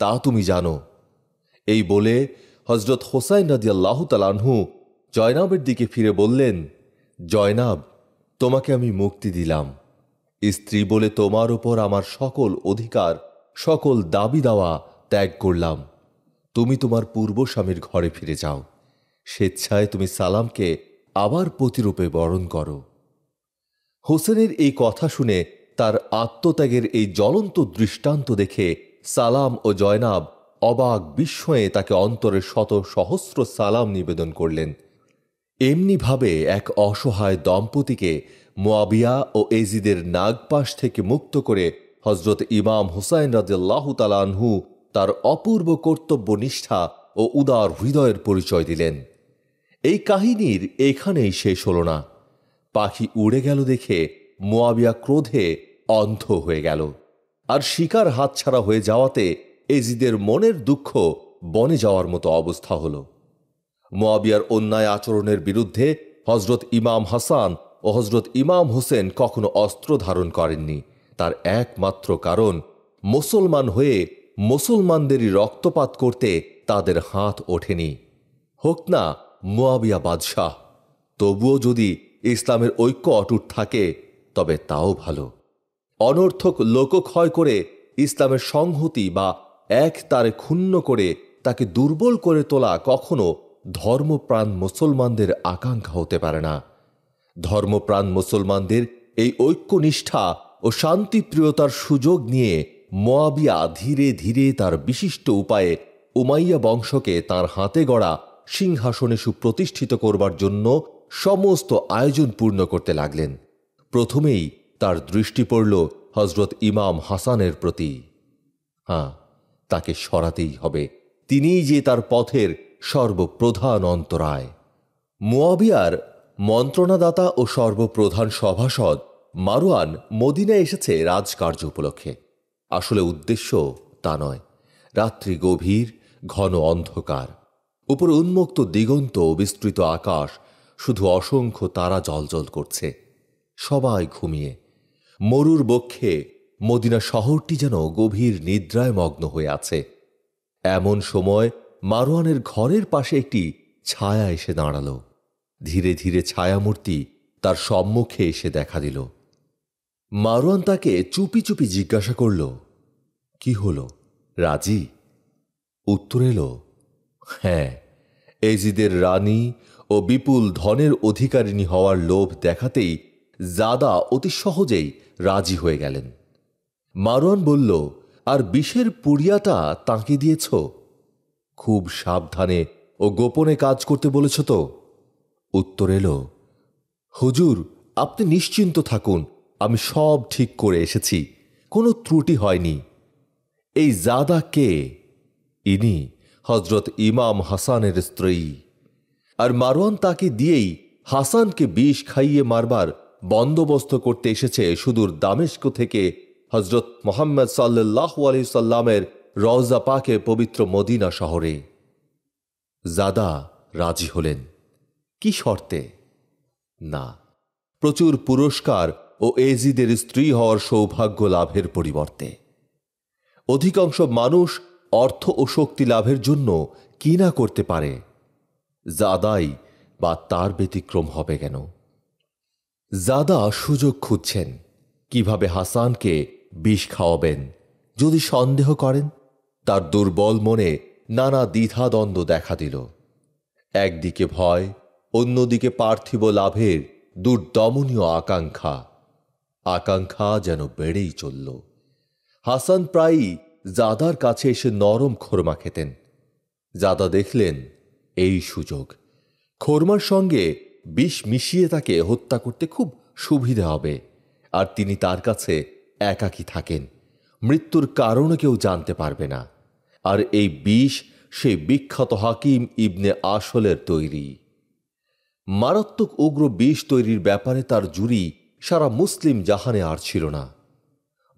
তা তুমি জানো এই বলে হজরত হোসাইন রাজি আল্লাহ তালানহু জয়নাবের দিকে ফিরে বললেন জয়নাব তোমাকে আমি মুক্তি দিলাম স্ত্রী বলে তোমার ওপর আমার সকল অধিকার সকল দাবি দাওয়া ত্যাগ করলাম তুমি তোমার পূর্ব স্বামীর ঘরে ফিরে যাও স্বেচ্ছায় তুমি সালামকে আবার প্রতিরূপে বরণ করো হোসেনের এই কথা শুনে তার আত্মত্যাগের এই জ্বলন্ত দৃষ্টান্ত দেখে সালাম ও জয়নাব অবাক বিস্ময়ে তাকে অন্তরের শত সহস্র সালাম নিবেদন করলেন এমনিভাবে এক অসহায় দম্পতিকে মোয়াবিয়া ও এজিদের নাগপাশ থেকে মুক্ত করে হজরত ইমাম হুসাইন রাজু তালানহু তার অপূর্ব কর্তব্য নিষ্ঠা ও উদার হৃদয়ের পরিচয় দিলেন এই কাহিনীর এখানেই শেষ হল না পাখি উড়ে গেল দেখে মোয়াবিয়া ক্রোধে অন্ধ হয়ে গেল আর শিকার হাতছাড়া হয়ে যাওয়াতে এজিদের মনের দুঃখ বনে যাওয়ার মতো অবস্থা হল মোয়াবিয়ার অন্যায় আচরণের বিরুদ্ধে হজরত ইমাম হাসান ও হজরত ইমাম হোসেন কখনো অস্ত্র ধারণ করেননি তার একমাত্র কারণ মুসলমান হয়ে মুসলমানদেরই রক্তপাত করতে তাদের হাত ওঠেনি হোক না মোয়াবিয়া বাদশাহ তবুও যদি ইসলামের ঐক্য অটুট থাকে তবে তাও ভালো অনর্থক লোকক্ষয় করে ইসলামের সংহতি বা এক তারে ক্ষুণ্ণ করে তাকে দুর্বল করে তোলা কখনো ধর্মপ্রাণ মুসলমানদের আকাঙ্ক্ষা হতে পারে না ধর্মপ্রাণ মুসলমানদের এই ঐক্যনিষ্ঠা ও শান্তিপ্রিয়তার সুযোগ নিয়ে মোয়াবিয়া ধীরে ধীরে তার বিশিষ্ট উপায়ে উমাইয়া বংশকে তার হাতে গড়া সিংহাসনে সুপ্রতিষ্ঠিত করবার জন্য সমস্ত আয়োজন পূর্ণ করতে লাগলেন প্রথমেই তার দৃষ্টি পড়ল হজরত ইমাম হাসানের প্রতি হ্যাঁ তাকে সরাতেই হবে তিনিই যে তার পথের সর্বপ্রধান অন্তরায় মোয়াবিয়ার মন্ত্রণাদাতা ও সর্বপ্রধান সভাসদ মারোয়ান মদিনায় এসেছে রাজকার্য উপলক্ষে আসলে উদ্দেশ্য তা নয় রাত্রি গভীর ঘন অন্ধকার উপর উন্মুক্ত দিগন্ত বিস্তৃত আকাশ শুধু অসংখ্য তারা জলজল করছে সবাই ঘুমিয়ে মরুর বক্ষে মদিনা শহরটি যেন গভীর নিদ্রায় মগ্ন হয়ে আছে এমন সময় মারোয়ানের ঘরের পাশে একটি ছায়া এসে দাঁড়ালো ধীরে ধীরে ছায়ামূর্তি তার সম্মুখে এসে দেখা দিল মারোয়ান তাকে চুপি চুপি জিজ্ঞাসা করল কি হল রাজি উত্তর এলো হ্যাঁ এজিদের রানী ও বিপুল ধনের অধিকারিণী হওয়ার লোভ দেখাতেই জাদা অতি সহজেই রাজি হয়ে গেলেন মারোয়ান বলল আর বিষের পুড়িয়াটা তাঁকে দিয়েছ খুব সাবধানে ও গোপনে কাজ করতে বলেছ তো উত্তর এলো হুজুর আপনি নিশ্চিন্ত থাকুন আমি সব ঠিক করে এসেছি কোনো ত্রুটি হয়নি এই জাদা কে ইনি হজরত ইমাম হাসানের স্ত্রী আর মারওয়ান তাকে দিয়েই হাসানকে বিষ খাইয়ে মারবার বন্দোবস্ত করতে এসেছে সুদূর দামেস্ক থেকে হজরত মোহাম্মদ সাল্লাহ সাল্লামের রওজা পাকে পবিত্র মদিনা শহরে জাদা রাজি হলেন কি শর্তে না প্রচুর পুরস্কার ও এজিদের স্ত্রী হওয়ার সৌভাগ্য লাভের পরিবর্তে অধিকাংশ মানুষ অর্থ ও শক্তি লাভের জন্য কি না করতে পারে জাদাই বা তার ব্যতিক্রম হবে কেন জাদা সুযোগ খুঁজছেন কিভাবে হাসানকে বিষ খাওয়াবেন যদি সন্দেহ করেন তার দুর্বল মনে নানা দ্বিধাদ্বন্দ্ব দেখা দিল একদিকে ভয় অন্যদিকে পার্থিব লাভের দুর্দমনীয় আকাঙ্ক্ষা আকাঙ্ক্ষা যেন বেড়েই চলল হাসান প্রায়ই জাদার কাছে এসে নরম খোরমা খেতেন জাদা দেখলেন এই সুযোগ খোরমার সঙ্গে বিষ মিশিয়ে তাকে হত্যা করতে খুব সুবিধে হবে আর তিনি তার কাছে একাকি থাকেন মৃত্যুর কারণও কেউ জানতে পারবে না আর এই বিষ সেই বিখ্যাত হাকিম ইবনে আসলের তৈরি মারাত্মক উগ্র বিষ তৈরির ব্যাপারে তার জুরি সারা মুসলিম জাহানে আর ছিল না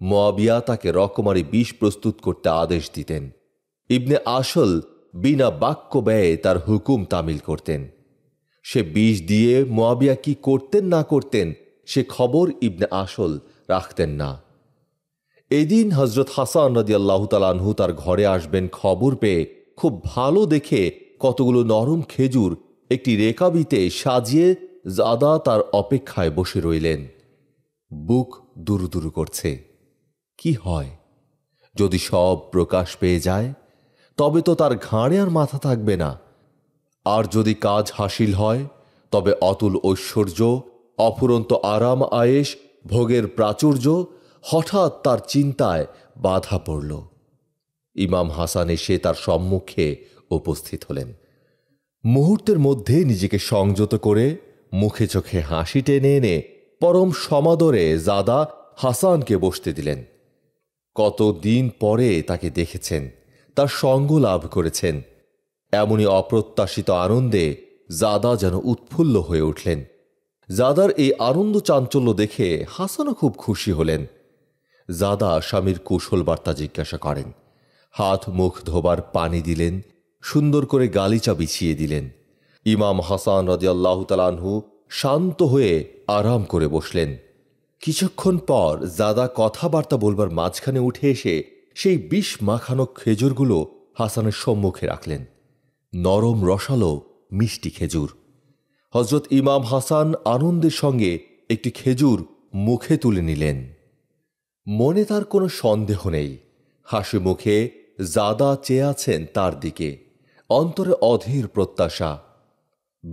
মোয়াবিয়া তাকে রকমারি বিষ প্রস্তুত করতে আদেশ দিতেন ইবনে আসল বিনা বাক্য ব্যয়ে তার হুকুম তামিল করতেন সে বিষ দিয়ে মোয়াবিয়া কি করতেন না করতেন সে খবর ইবনে আসল রাখতেন না এদিন হজরত হাসান রদি আল্লাহতালাহু তার ঘরে আসবেন খবর পেয়ে খুব ভালো দেখে কতগুলো নরম খেজুর একটি রেকাবিতে সাজিয়ে জাদা তার অপেক্ষায় বসে রইলেন বুক দুরু করছে কি হয় যদি সব প্রকাশ পেয়ে যায় তবে তো তার ঘাড়ে আর মাথা থাকবে না আর যদি কাজ হাসিল হয় তবে অতুল ঐশ্বর্য অফুরন্ত আরাম আয়েস ভোগের প্রাচুর্য হঠাৎ তার চিন্তায় বাধা পড়ল ইমাম হাসান এসে তার সম্মুখে উপস্থিত হলেন মুহূর্তের মধ্যে নিজেকে সংযত করে মুখে চোখে হাসি টেনে এনে পরম সমাদরে জাদা হাসানকে বসতে দিলেন কত দিন পরে তাকে দেখেছেন তার সঙ্গ লাভ করেছেন এমনই অপ্রত্যাশিত আনন্দে জাদা যেন উৎফুল্ল হয়ে উঠলেন জাদার এই আনন্দ চাঞ্চল্য দেখে হাসানও খুব খুশি হলেন জাদা স্বামীর কুশল বার্তা জিজ্ঞাসা করেন হাত মুখ ধোবার পানি দিলেন সুন্দর করে গালিচা বিছিয়ে দিলেন ইমাম হাসান রদিয়াল্লাহ তালানহু শান্ত হয়ে আরাম করে বসলেন কিছুক্ষণ পর জাদা কথাবার্তা বলবার মাঝখানে উঠে এসে সেই বিষ মাখানো খেজুরগুলো হাসানের সম্মুখে রাখলেন নরম রসালো মিষ্টি খেজুর হজরত ইমাম হাসান আনন্দের সঙ্গে একটি খেজুর মুখে তুলে নিলেন মনে তার কোনো সন্দেহ নেই হাসি মুখে জাদা চেয়ে আছেন তার দিকে অন্তরে অধীর প্রত্যাশা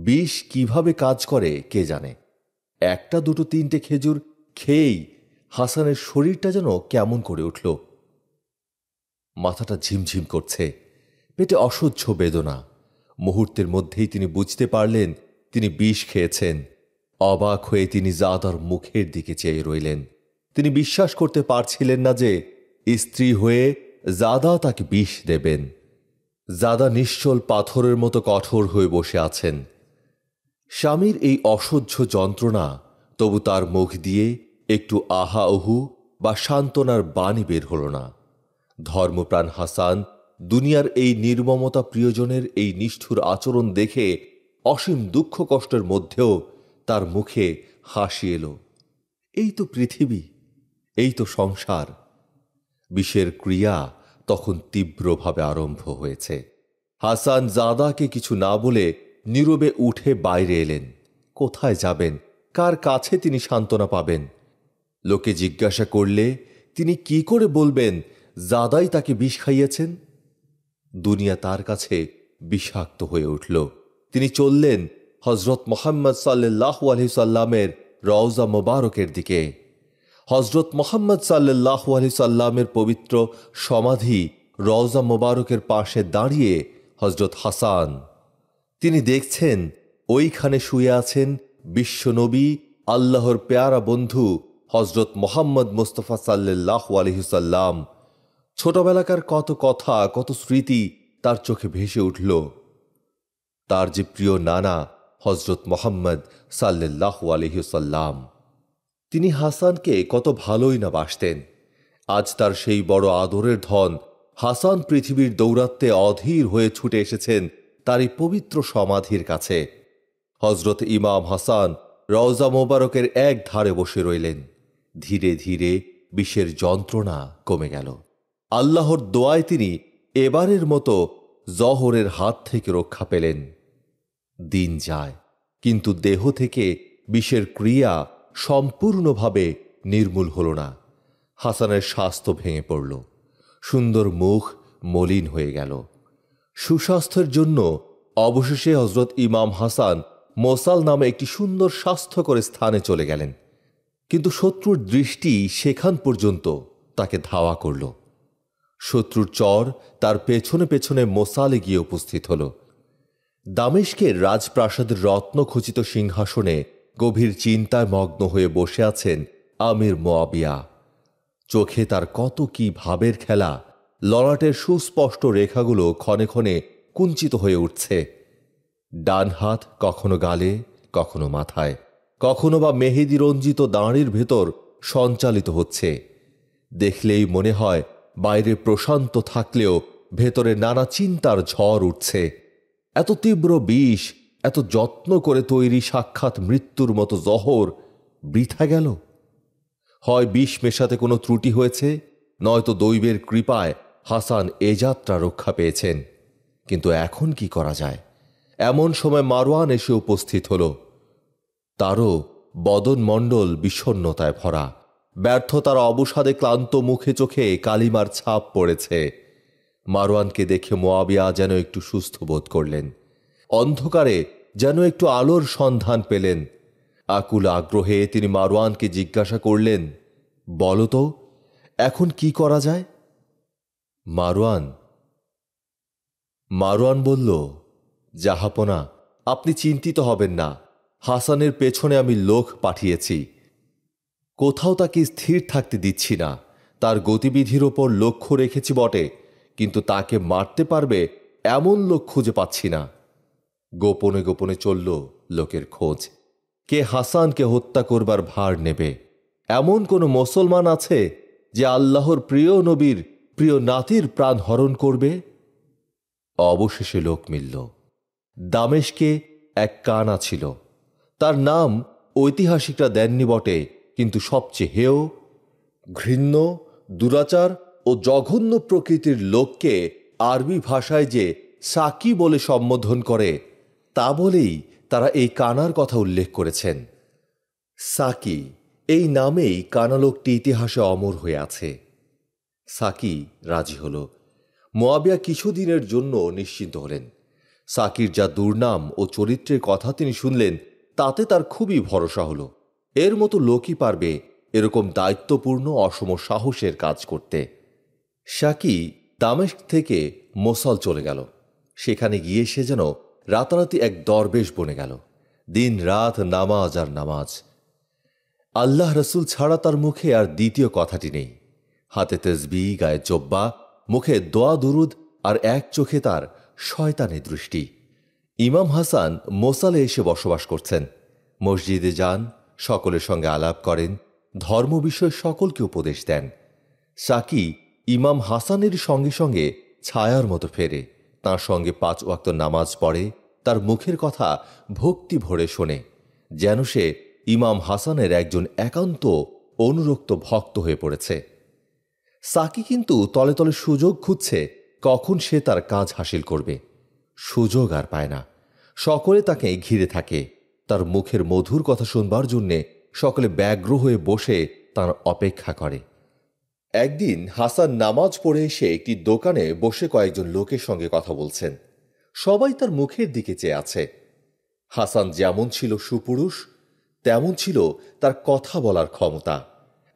বিষ কিভাবে কাজ করে কে জানে একটা দুটো তিনটে খেজুর খেয়েই হাসানের শরীরটা যেন কেমন করে উঠল মাথাটা ঝিমঝিম করছে পেটে অসহ্য বেদনা মুহূর্তের মধ্যেই তিনি বুঝতে পারলেন তিনি বিষ খেয়েছেন অবাক হয়ে তিনি জাদার মুখের দিকে চেয়ে রইলেন তিনি বিশ্বাস করতে পারছিলেন না যে স্ত্রী হয়ে জাদা তাকে বিষ দেবেন দাদা নিশ্চল পাথরের মতো কঠোর হয়ে বসে আছেন স্বামীর এই অসহ্য যন্ত্রণা তবু তার মুখ দিয়ে একটু আহা ওহু বা সান্ত্বনার বাণী বের হল না ধর্মপ্রাণ হাসান দুনিয়ার এই নির্মমতা প্রিয়জনের এই নিষ্ঠুর আচরণ দেখে অসীম দুঃখ কষ্টের মধ্যেও তার মুখে হাসি এলো এই তো পৃথিবী এই তো সংসার বিশ্বের ক্রিয়া তখন তীব্রভাবে আরম্ভ হয়েছে হাসান জাদাকে কিছু না বলে নীরবে উঠে বাইরে এলেন কোথায় যাবেন কার কাছে তিনি সান্ত্বনা পাবেন লোকে জিজ্ঞাসা করলে তিনি কি করে বলবেন জাদাই তাকে বিষ খাইয়েছেন দুনিয়া তার কাছে বিষাক্ত হয়ে উঠল তিনি চললেন হজরত মোহাম্মদ সাল্লাহ আলহিসাল্লামের রওজা মোবারকের দিকে হজরত মোহাম্মদ সাল্লাহ আলি সাল্লামের পবিত্র সমাধি রওজা মোবারকের পাশে দাঁড়িয়ে হজরত হাসান তিনি দেখছেন ওইখানে শুয়ে আছেন বিশ্বনবী আল্লাহর পেয়ারা বন্ধু হজরত মোহাম্মদ মোস্তফা সাল্লাহ আলহিসাল্লাম ছোটবেলাকার কত কথা কত স্মৃতি তার চোখে ভেসে উঠল তার যে প্রিয় নানা হজরত মোহাম্মদ সাল্লাহ আলহিসাল্লাম তিনি হাসানকে কত ভালোই না বাসতেন আজ তার সেই বড় আদরের ধন হাসান পৃথিবীর দৌরাত্মে অধীর হয়ে ছুটে এসেছেন তারই পবিত্র সমাধির কাছে হজরত ইমাম হাসান রওজা মোবারকের এক ধারে বসে রইলেন ধীরে ধীরে বিশ্বের যন্ত্রণা কমে গেল আল্লাহর দোয়ায় তিনি এবারের মতো জহরের হাত থেকে রক্ষা পেলেন দিন যায় কিন্তু দেহ থেকে বিষের ক্রিয়া সম্পূর্ণভাবে নির্মূল হল না হাসানের স্বাস্থ্য ভেঙে পড়ল সুন্দর মুখ মলিন হয়ে গেল সুস্বাস্থ্যের জন্য অবশেষে হজরত ইমাম হাসান মোসাল নামে একটি সুন্দর স্বাস্থ্যকর স্থানে চলে গেলেন কিন্তু শত্রুর দৃষ্টি সেখান পর্যন্ত তাকে ধাওয়া করল শত্রুর চর তার পেছনে পেছনে মোসালে গিয়ে উপস্থিত হল দামেশকের রাজপ্রাসাদের রত্নখচিত সিংহাসনে গভীর চিন্তায় মগ্ন হয়ে বসে আছেন আমির মোয়াবিয়া চোখে তার কত কি ভাবের খেলা লড়াটের সুস্পষ্ট রেখাগুলো ক্ষণে ক্ষণে কুঞ্চিত হয়ে উঠছে ডান হাত কখনো গালে কখনো মাথায় কখনো বা মেহেদি রঞ্জিত দাঁড়ির ভেতর সঞ্চালিত হচ্ছে দেখলেই মনে হয় বাইরে প্রশান্ত থাকলেও ভেতরে নানা চিন্তার ঝড় উঠছে এত তীব্র বিষ এত যত্ন করে তৈরি সাক্ষাৎ মৃত্যুর মতো জহর বৃথা গেল হয় বিষ মেশাতে কোনো ত্রুটি হয়েছে নয়তো দৈবের কৃপায় হাসান এ যাত্রা রক্ষা পেয়েছেন কিন্তু এখন কি করা যায় এমন সময় মারওয়ান এসে উপস্থিত হল তারও বদন মণ্ডল বিষণ্নতায় ভরা ব্যর্থতার অবসাদে ক্লান্ত মুখে চোখে কালিমার ছাপ পড়েছে মারওয়ানকে দেখে মোয়াবিয়া যেন একটু সুস্থ বোধ করলেন অন্ধকারে যেন একটু আলোর সন্ধান পেলেন আকুল আগ্রহে তিনি মারওয়ানকে জিজ্ঞাসা করলেন বলতো তো এখন কি করা যায় মারওয়ান মারওয়ান বলল জাহাপনা আপনি চিন্তিত হবেন না হাসানের পেছনে আমি লোক পাঠিয়েছি কোথাও তাকে স্থির থাকতে দিচ্ছি না তার গতিবিধির ওপর লক্ষ্য রেখেছি বটে কিন্তু তাকে মারতে পারবে এমন লোক খুঁজে পাচ্ছি না গোপনে গোপনে চলল লোকের খোঁজ কে হাসানকে হত্যা করবার ভার নেবে এমন কোনো মুসলমান আছে যে আল্লাহর প্রিয় নবীর প্রিয় নাতির প্রাণ হরণ করবে অবশেষে লোক মিলল দামেশকে এক কানা ছিল তার নাম ঐতিহাসিকরা দেননি বটে কিন্তু সবচেয়ে হেয় ঘৃণ্য দুরাচার ও জঘন্য প্রকৃতির লোককে আরবি ভাষায় যে সাকি বলে সম্বোধন করে তা বলেই তারা এই কানার কথা উল্লেখ করেছেন সাকি এই নামেই কানালোকটি ইতিহাসে অমর হয়ে আছে সাকি রাজি হল মোয়াবিয়া কিছুদিনের জন্য নিশ্চিন্ত হলেন সাকির যা দুর্নাম ও চরিত্রের কথা তিনি শুনলেন তাতে তার খুবই ভরসা হল এর মতো লোকই পারবে এরকম দায়িত্বপূর্ণ অসম সাহসের কাজ করতে সাকি দামেস্ক থেকে মোসল চলে গেল সেখানে গিয়ে সে যেন রাতারাতি এক দরবেশ বনে গেল দিন রাত নামাজ আর নামাজ আল্লাহ রসুল ছাড়া তার মুখে আর দ্বিতীয় কথাটি নেই হাতে তেজবি গায়ে জব্বা মুখে দোয়া দুরুদ আর এক চোখে তার শয়তানের দৃষ্টি ইমাম হাসান মোসালে এসে বসবাস করছেন মসজিদে যান সকলের সঙ্গে আলাপ করেন ধর্ম বিষয়ে সকলকে উপদেশ দেন সাকি ইমাম হাসানের সঙ্গে সঙ্গে ছায়ার মতো ফেরে তার সঙ্গে পাঁচ ওয়াক্ত নামাজ পড়ে তার মুখের কথা ভক্তি ভরে শোনে যেন সে ইমাম হাসানের একজন একান্ত অনুরক্ত ভক্ত হয়ে পড়েছে সাকি কিন্তু তলে তলে সুযোগ খুঁজছে কখন সে তার কাজ হাসিল করবে সুযোগ আর পায় না সকলে তাকে ঘিরে থাকে তার মুখের মধুর কথা শুনবার জন্যে সকলে ব্যগ্র হয়ে বসে তার অপেক্ষা করে একদিন হাসান নামাজ পড়ে এসে একটি দোকানে বসে কয়েকজন লোকের সঙ্গে কথা বলছেন সবাই তার মুখের দিকে চেয়ে আছে হাসান যেমন ছিল সুপুরুষ তেমন ছিল তার কথা বলার ক্ষমতা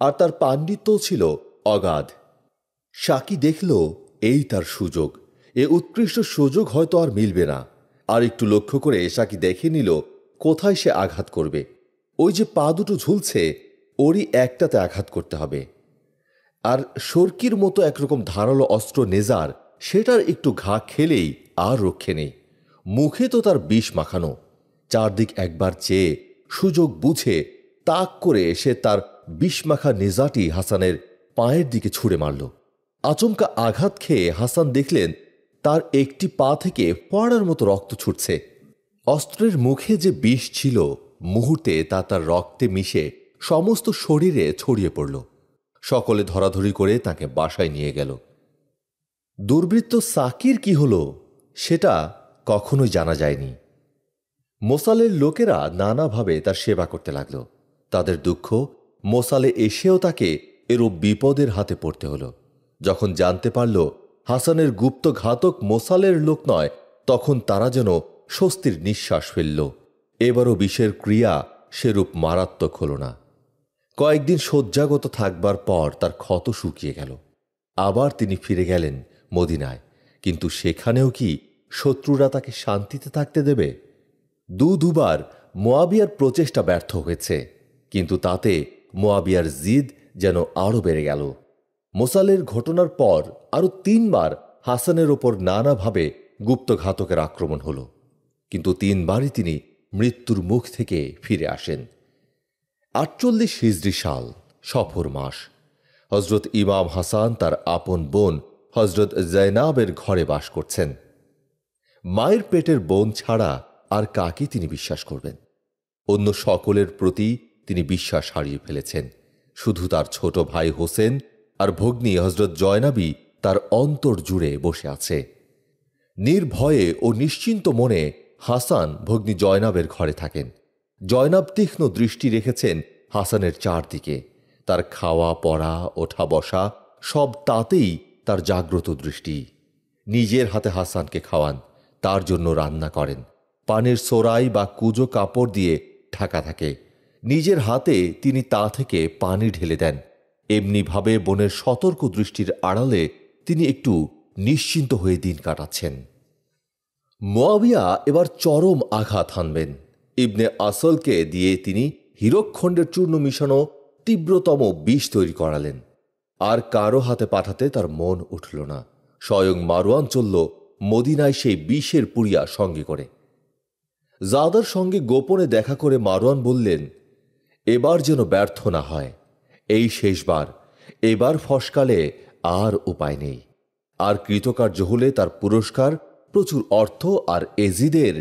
আর তার পাণ্ডিত্য ছিল অগাধ সাকি দেখল এই তার সুযোগ এ উৎকৃষ্ট সুযোগ হয়তো আর মিলবে না আর একটু লক্ষ্য করে সাকি দেখে নিল কোথায় সে আঘাত করবে ওই যে পা দুটো ঝুলছে ওরই একটাতে আঘাত করতে হবে আর সর্কির মতো একরকম ধারালো অস্ত্র নেজার সেটার একটু ঘা খেলেই আর রক্ষে নেই মুখে তো তার বিষ মাখানো চারদিক একবার চেয়ে সুযোগ বুঝে তাক করে এসে তার বিষ মাখা নেজাটি হাসানের পায়ের দিকে ছুঁড়ে মারল আচমকা আঘাত খেয়ে হাসান দেখলেন তার একটি পা থেকে পড়ার মতো রক্ত ছুটছে অস্ত্রের মুখে যে বিষ ছিল মুহূর্তে তা তার রক্তে মিশে সমস্ত শরীরে ছড়িয়ে পড়ল সকলে ধরাধরি করে তাকে বাসায় নিয়ে গেল দুর্বৃত্ত সাকির কি হলো সেটা কখনোই জানা যায়নি মোসালের লোকেরা নানাভাবে তার সেবা করতে লাগল তাদের দুঃখ মোসালে এসেও তাকে এরূপ বিপদের হাতে পড়তে হল যখন জানতে পারল হাসানের গুপ্ত ঘাতক মোসালের লোক নয় তখন তারা যেন স্বস্তির নিঃশ্বাস ফেলল এবারও বিষের ক্রিয়া সেরূপ মারাত্মক হল না কয়েকদিন শয্যাগত থাকবার পর তার ক্ষত শুকিয়ে গেল আবার তিনি ফিরে গেলেন মদিনায় কিন্তু সেখানেও কি শত্রুরা তাকে শান্তিতে থাকতে দেবে দু দুবার মোয়াবিয়ার প্রচেষ্টা ব্যর্থ হয়েছে কিন্তু তাতে মোয়াবিয়ার জিদ যেন আরও বেড়ে গেল মোসালের ঘটনার পর আরও তিনবার হাসানের ওপর নানাভাবে গুপ্তঘাতকের আক্রমণ হল কিন্তু তিনবারই তিনি মৃত্যুর মুখ থেকে ফিরে আসেন আটচল্লিশ হিজড়ি সাল সফর মাস হজরত ইমাম হাসান তার আপন বোন হজরত জৈনাবের ঘরে বাস করছেন মায়ের পেটের বোন ছাড়া আর কাকে তিনি বিশ্বাস করবেন অন্য সকলের প্রতি তিনি বিশ্বাস হারিয়ে ফেলেছেন শুধু তার ছোট ভাই হোসেন আর ভগ্নী হজরত জয়নাবি তার অন্তর জুড়ে বসে আছে নির্ভয়ে ও নিশ্চিন্ত মনে হাসান ভগ্নী জয়নাবের ঘরে থাকেন জয়নাব তীক্ষ্ণ দৃষ্টি রেখেছেন হাসানের চারদিকে তার খাওয়া পড়া ওঠা বসা সব তাতেই তার জাগ্রত দৃষ্টি নিজের হাতে হাসানকে খাওয়ান তার জন্য রান্না করেন পানের সোরাই বা কুজো কাপড় দিয়ে ঢাকা থাকে নিজের হাতে তিনি তা থেকে পানি ঢেলে দেন এমনিভাবে বোনের সতর্ক দৃষ্টির আড়ালে তিনি একটু নিশ্চিন্ত হয়ে দিন কাটাচ্ছেন মোয়াবিয়া এবার চরম আঘাত হানবেন ইবনে আসলকে দিয়ে তিনি হিরক্ষণ্ডের চূর্ণ মিশানো তীব্রতম বিষ তৈরি করালেন আর কারো হাতে পাঠাতে তার মন উঠল না স্বয়ং মারোয়ান চলল মদিনায় সেই বিষের পুড়িয়া সঙ্গে করে জাদার সঙ্গে গোপনে দেখা করে মারোয়ান বললেন এবার যেন ব্যর্থ না হয় এই শেষবার এবার ফসকালে আর উপায় নেই আর কৃতকার্য হলে তার পুরস্কার প্রচুর অর্থ আর এজিদের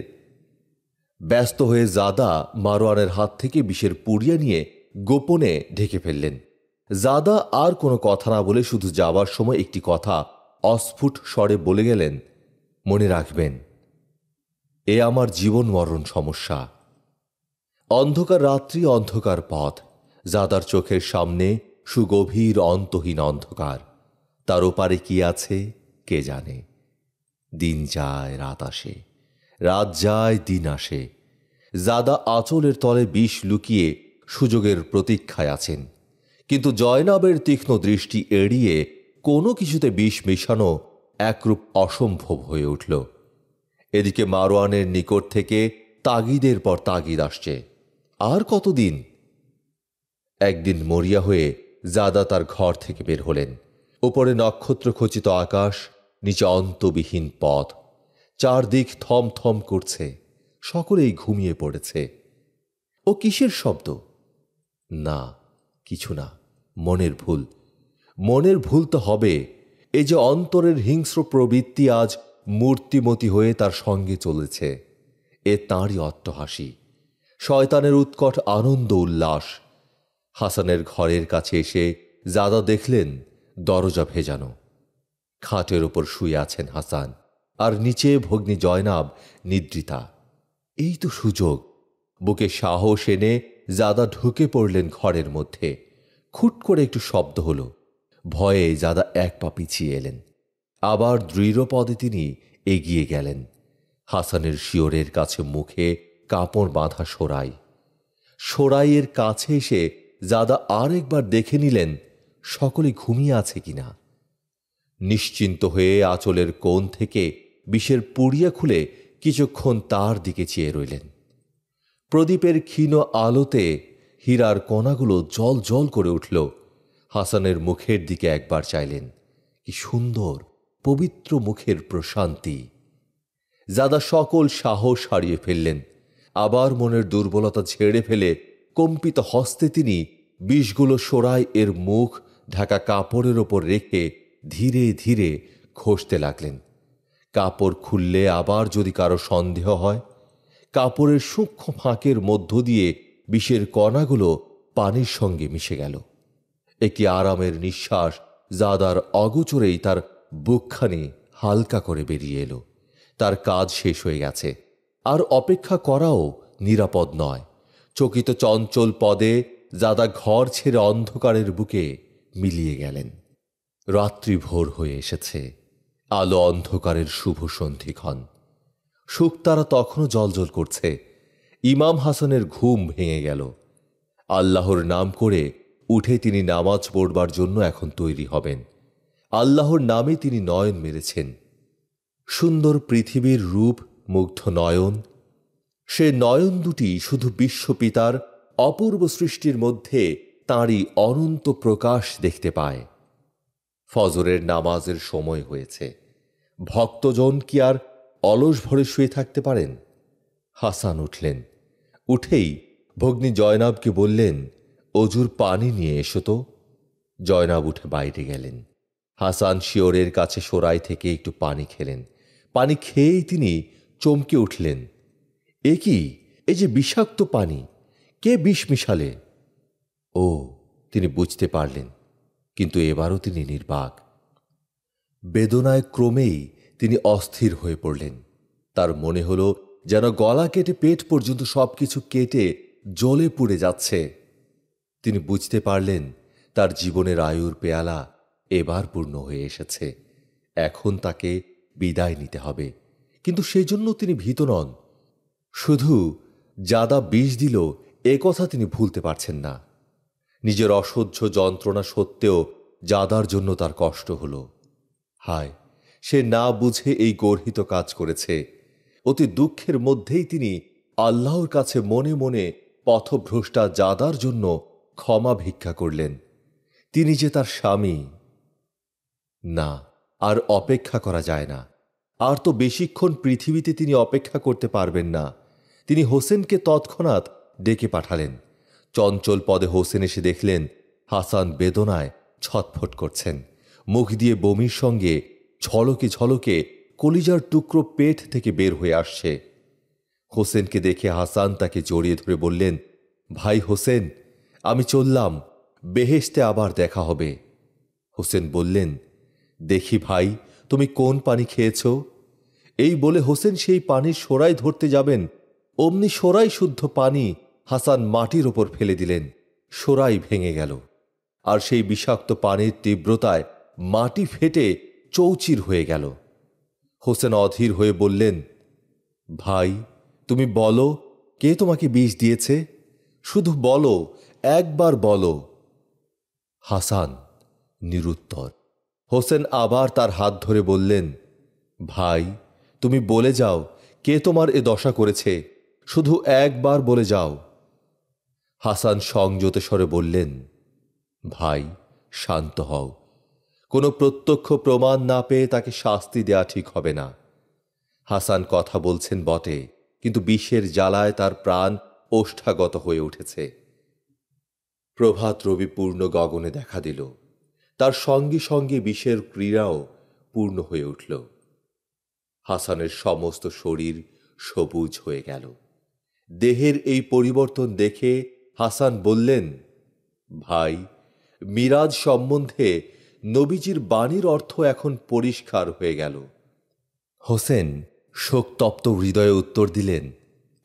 ব্যস্ত হয়ে জাদা মারোয়ানের হাত থেকে বিষের পুড়িয়া নিয়ে গোপনে ঢেকে ফেললেন জাদা আর কোনো কথা না বলে শুধু যাওয়ার সময় একটি কথা অস্ফুট স্বরে বলে গেলেন মনে রাখবেন এ আমার জীবন মরণ সমস্যা অন্ধকার রাত্রি অন্ধকার পথ জাদার চোখের সামনে সুগভীর অন্তহীন অন্ধকার তার ওপারে কি আছে কে জানে দিন যায় রাত আসে রাত যায় দিন আসে জাদা আঁচলের তলে বিষ লুকিয়ে সুযোগের প্রতীক্ষায় আছেন কিন্তু জয়নাবের তীক্ষ্ণ দৃষ্টি এড়িয়ে কোনো কিছুতে বিষ মেশানো একরূপ অসম্ভব হয়ে উঠল এদিকে মারোয়ানের নিকট থেকে তাগিদের পর তাগিদ আসছে আর কতদিন একদিন মরিয়া হয়ে জাদা তার ঘর থেকে বের হলেন উপরে নক্ষত্র খচিত আকাশ নিচে অন্তবিহীন পথ চারদিক থম থম করছে সকলেই ঘুমিয়ে পড়েছে ও কিসের শব্দ না কিছু না মনের ভুল মনের ভুল তো হবে এই যে অন্তরের হিংস্র প্রবৃত্তি আজ মূর্তিমতি হয়ে তার সঙ্গে চলেছে এ তাঁরই অট্টহাসি শয়তানের উৎকট আনন্দ উল্লাস হাসানের ঘরের কাছে এসে জাদা দেখলেন দরজা ভেজানো খাটের ওপর শুয়ে আছেন হাসান আর নিচে ভগ্নি জয়নাব নিদ্রিতা এই তো সুযোগ বুকে সাহস এনে জাদা ঢুকে পড়লেন ঘরের মধ্যে খুট করে একটু শব্দ হল ভয়ে দাদা এক পা পিছিয়ে এলেন আবার দৃঢ় পদে তিনি এগিয়ে গেলেন হাসানের শিওরের কাছে মুখে কাপড় বাঁধা সোরাই সোরাইয়ের কাছে এসে যাদা আরেকবার দেখে নিলেন সকলে ঘুমিয়ে আছে কিনা নিশ্চিন্ত হয়ে আঁচলের কোণ থেকে বিষের পুড়িয়া খুলে কিছুক্ষণ তার দিকে চেয়ে রইলেন প্রদীপের ক্ষীণ আলোতে হীরার কণাগুলো জল জল করে উঠল হাসানের মুখের দিকে একবার চাইলেন কি সুন্দর পবিত্র মুখের প্রশান্তি যাদা সকল সাহস হারিয়ে ফেললেন আবার মনের দুর্বলতা ছেড়ে ফেলে কম্পিত হস্তে তিনি বিষগুলো সরায় এর মুখ ঢাকা কাপড়ের ওপর রেখে ধীরে ধীরে খসতে লাগলেন কাপড় খুললে আবার যদি কারো সন্দেহ হয় কাপড়ের সূক্ষ্ম ফাঁকের মধ্য দিয়ে বিষের কণাগুলো পানির সঙ্গে মিশে গেল একটি আরামের নিঃশ্বাস জাদার অগোচরেই তার বুকখানি হালকা করে বেরিয়ে এলো তার কাজ শেষ হয়ে গেছে আর অপেক্ষা করাও নিরাপদ নয় চকিত চঞ্চল পদে জাদা ঘর ছেড়ে অন্ধকারের বুকে মিলিয়ে গেলেন রাত্রি ভোর হয়ে এসেছে আলো অন্ধকারের শুভ সন্ধিক্ষণ শুক্তারা তখনও জলজল করছে ইমাম হাসানের ঘুম ভেঙে গেল আল্লাহর নাম করে উঠে তিনি নামাজ পড়বার জন্য এখন তৈরি হবেন আল্লাহর নামে তিনি নয়ন মেরেছেন সুন্দর পৃথিবীর রূপ মুগ্ধ নয়ন সে নয়ন দুটি শুধু বিশ্বপিতার অপূর্ব সৃষ্টির মধ্যে তাঁরই অনন্ত প্রকাশ দেখতে পায় ফজরের নামাজের সময় হয়েছে ভক্তজন কি আর অলস ভরে শুয়ে থাকতে পারেন হাসান উঠলেন উঠেই ভগ্নী জয়নাবকে বললেন অজুর পানি নিয়ে এসো তো জয়নাব উঠে বাইরে গেলেন হাসান শিওরের কাছে সরাই থেকে একটু পানি খেলেন পানি খেয়েই তিনি চমকে উঠলেন এ কি এই যে বিষাক্ত পানি কে বিষ মিশালে ও তিনি বুঝতে পারলেন কিন্তু এবারও তিনি নির্বাক বেদনায় ক্রমেই তিনি অস্থির হয়ে পড়লেন তার মনে হলো যেন গলা কেটে পেট পর্যন্ত সব কিছু কেটে জলে পুড়ে যাচ্ছে তিনি বুঝতে পারলেন তার জীবনের আয়ুর পেয়ালা এবার পূর্ণ হয়ে এসেছে এখন তাকে বিদায় নিতে হবে কিন্তু সেজন্য তিনি ভীত নন শুধু যাদা বিষ দিল এ কথা তিনি ভুলতে পারছেন না নিজের অসহ্য যন্ত্রণা সত্ত্বেও যাদার জন্য তার কষ্ট হল হায় সে না বুঝে এই গর্হিত কাজ করেছে অতি দুঃখের মধ্যেই তিনি আল্লাহর কাছে মনে মনে পথভ্রষ্টা জাদার জন্য ক্ষমা ভিক্ষা করলেন তিনি যে তার স্বামী না আর অপেক্ষা করা যায় না আর তো বেশিক্ষণ পৃথিবীতে তিনি অপেক্ষা করতে পারবেন না তিনি হোসেনকে তৎক্ষণাৎ ডেকে পাঠালেন চঞ্চল পদে হোসেন এসে দেখলেন হাসান বেদনায় ছটফট করছেন মুখ দিয়ে বমির সঙ্গে ঝলকে ঝলকে কলিজার টুকরো পেট থেকে বের হয়ে আসছে হোসেনকে দেখে হাসান তাকে জড়িয়ে ধরে বললেন ভাই হোসেন আমি চললাম বেহেস্তে আবার দেখা হবে হোসেন বললেন দেখি ভাই তুমি কোন পানি খেয়েছ এই বলে হোসেন সেই পানির সরাই ধরতে যাবেন অমনি সরাই শুদ্ধ পানি হাসান মাটির ওপর ফেলে দিলেন সরাই ভেঙে গেল আর সেই বিষাক্ত পানির তীব্রতায় মাটি ফেটে চৌচির হয়ে গেল হোসেন অধীর হয়ে বললেন ভাই তুমি বলো কে তোমাকে বিষ দিয়েছে শুধু বলো একবার বলো হাসান নিরুত্তর হোসেন আবার তার হাত ধরে বললেন ভাই তুমি বলে যাও কে তোমার এ দশা করেছে শুধু একবার বলে যাও হাসান সংযত স্বরে বললেন ভাই শান্ত হও কোনো প্রত্যক্ষ প্রমাণ না পেয়ে তাকে শাস্তি দেয়া ঠিক হবে না হাসান কথা বলছেন বটে কিন্তু বিষের জ্বালায় তার প্রাণ ওষ্ঠাগত হয়ে উঠেছে প্রভাত রবি পূর্ণ গগনে দেখা দিল তার সঙ্গে সঙ্গে বিষের ক্রীড়াও পূর্ণ হয়ে উঠল হাসানের সমস্ত শরীর সবুজ হয়ে গেল দেহের এই পরিবর্তন দেখে হাসান বললেন ভাই মিরাজ সম্বন্ধে নবীজির বাণীর অর্থ এখন পরিষ্কার হয়ে গেল হোসেন শোকতপ্ত হৃদয়ে উত্তর দিলেন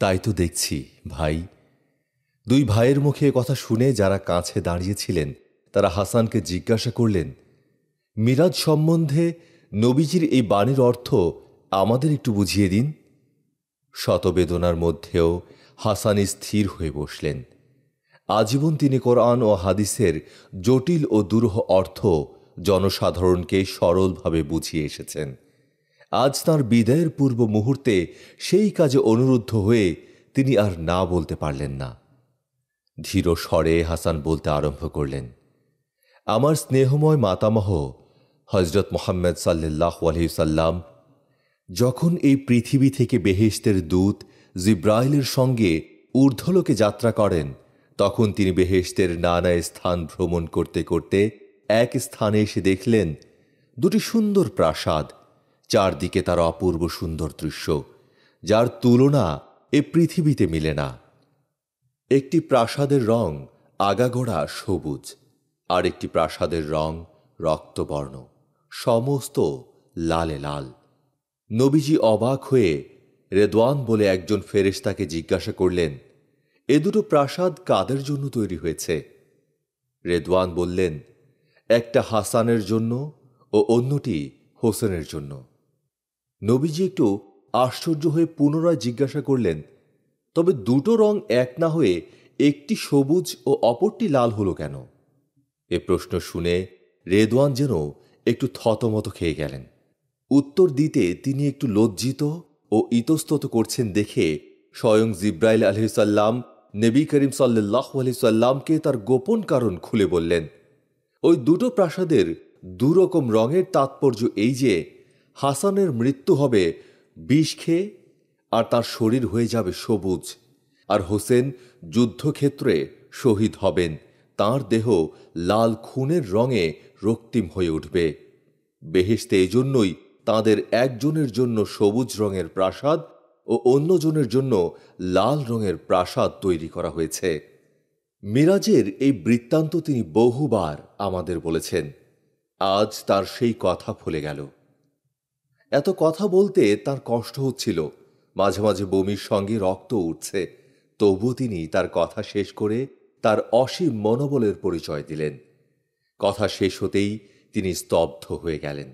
তাই তো দেখছি ভাই দুই ভাইয়ের মুখে কথা শুনে যারা কাছে দাঁড়িয়েছিলেন তারা হাসানকে জিজ্ঞাসা করলেন মিরাজ সম্বন্ধে নবীজির এই বাণীর অর্থ আমাদের একটু বুঝিয়ে দিন শতবেদনার মধ্যেও হাসান স্থির হয়ে বসলেন আজীবন তিনি কোরআন ও হাদিসের জটিল ও দুরূহ অর্থ জনসাধারণকে সরলভাবে বুঝিয়ে এসেছেন আজ তাঁর বিদায়ের পূর্ব মুহূর্তে সেই কাজে অনুরুদ্ধ হয়ে তিনি আর না বলতে পারলেন না ধীর স্বরে হাসান বলতে আরম্ভ করলেন আমার স্নেহময় মাতামহ হজরত মোহাম্মদ সাল্লাহ আলহিউসাল্লাম যখন এই পৃথিবী থেকে বেহেস্তের দূত জিব্রাইলের সঙ্গে ঊর্ধ্বলোকে যাত্রা করেন তখন তিনি বেহেস্তের নানা স্থান ভ্রমণ করতে করতে এক স্থানে এসে দেখলেন দুটি সুন্দর প্রাসাদ চারদিকে তার অপূর্ব সুন্দর দৃশ্য যার তুলনা এ পৃথিবীতে মিলে না একটি প্রাসাদের রং আগাগোড়া সবুজ আর একটি প্রাসাদের রং রক্তবর্ণ সমস্ত লালে লাল নবীজি অবাক হয়ে রেদওয়ান বলে একজন তাকে জিজ্ঞাসা করলেন এ দুটো প্রাসাদ কাদের জন্য তৈরি হয়েছে রেদওয়ান বললেন একটা হাসানের জন্য ও অন্যটি হোসেনের জন্য নবীজি একটু আশ্চর্য হয়ে পুনরায় জিজ্ঞাসা করলেন তবে দুটো রং এক না হয়ে একটি সবুজ ও অপরটি লাল হলো কেন এ প্রশ্ন শুনে রেদওয়ান যেন একটু থতমত খেয়ে গেলেন উত্তর দিতে তিনি একটু লজ্জিত ও ইতস্তত করছেন দেখে স্বয়ং জিব্রাইল আলহিসাল্লাম নেবী করিম সাল্লাহ আলহিসাল্লামকে তার গোপন কারণ খুলে বললেন ওই দুটো প্রাসাদের দুরকম রঙের তাৎপর্য এই যে হাসানের মৃত্যু হবে বিষ খেয়ে আর তার শরীর হয়ে যাবে সবুজ আর হোসেন যুদ্ধক্ষেত্রে শহীদ হবেন তার দেহ লাল খুনের রঙে রক্তিম হয়ে উঠবে বেহেস্তে এই জন্যই তাঁদের একজনের জন্য সবুজ রঙের প্রাসাদ ও অন্যজনের জন্য লাল রঙের প্রাসাদ তৈরি করা হয়েছে মিরাজের এই বৃত্তান্ত তিনি বহুবার আমাদের বলেছেন আজ তার সেই কথা ভুলে গেল এত কথা বলতে তার কষ্ট হচ্ছিল মাঝে মাঝে বমির সঙ্গে রক্ত উঠছে তবু তিনি তার কথা শেষ করে তার অসীম মনোবলের পরিচয় দিলেন কথা শেষ হতেই তিনি স্তব্ধ হয়ে গেলেন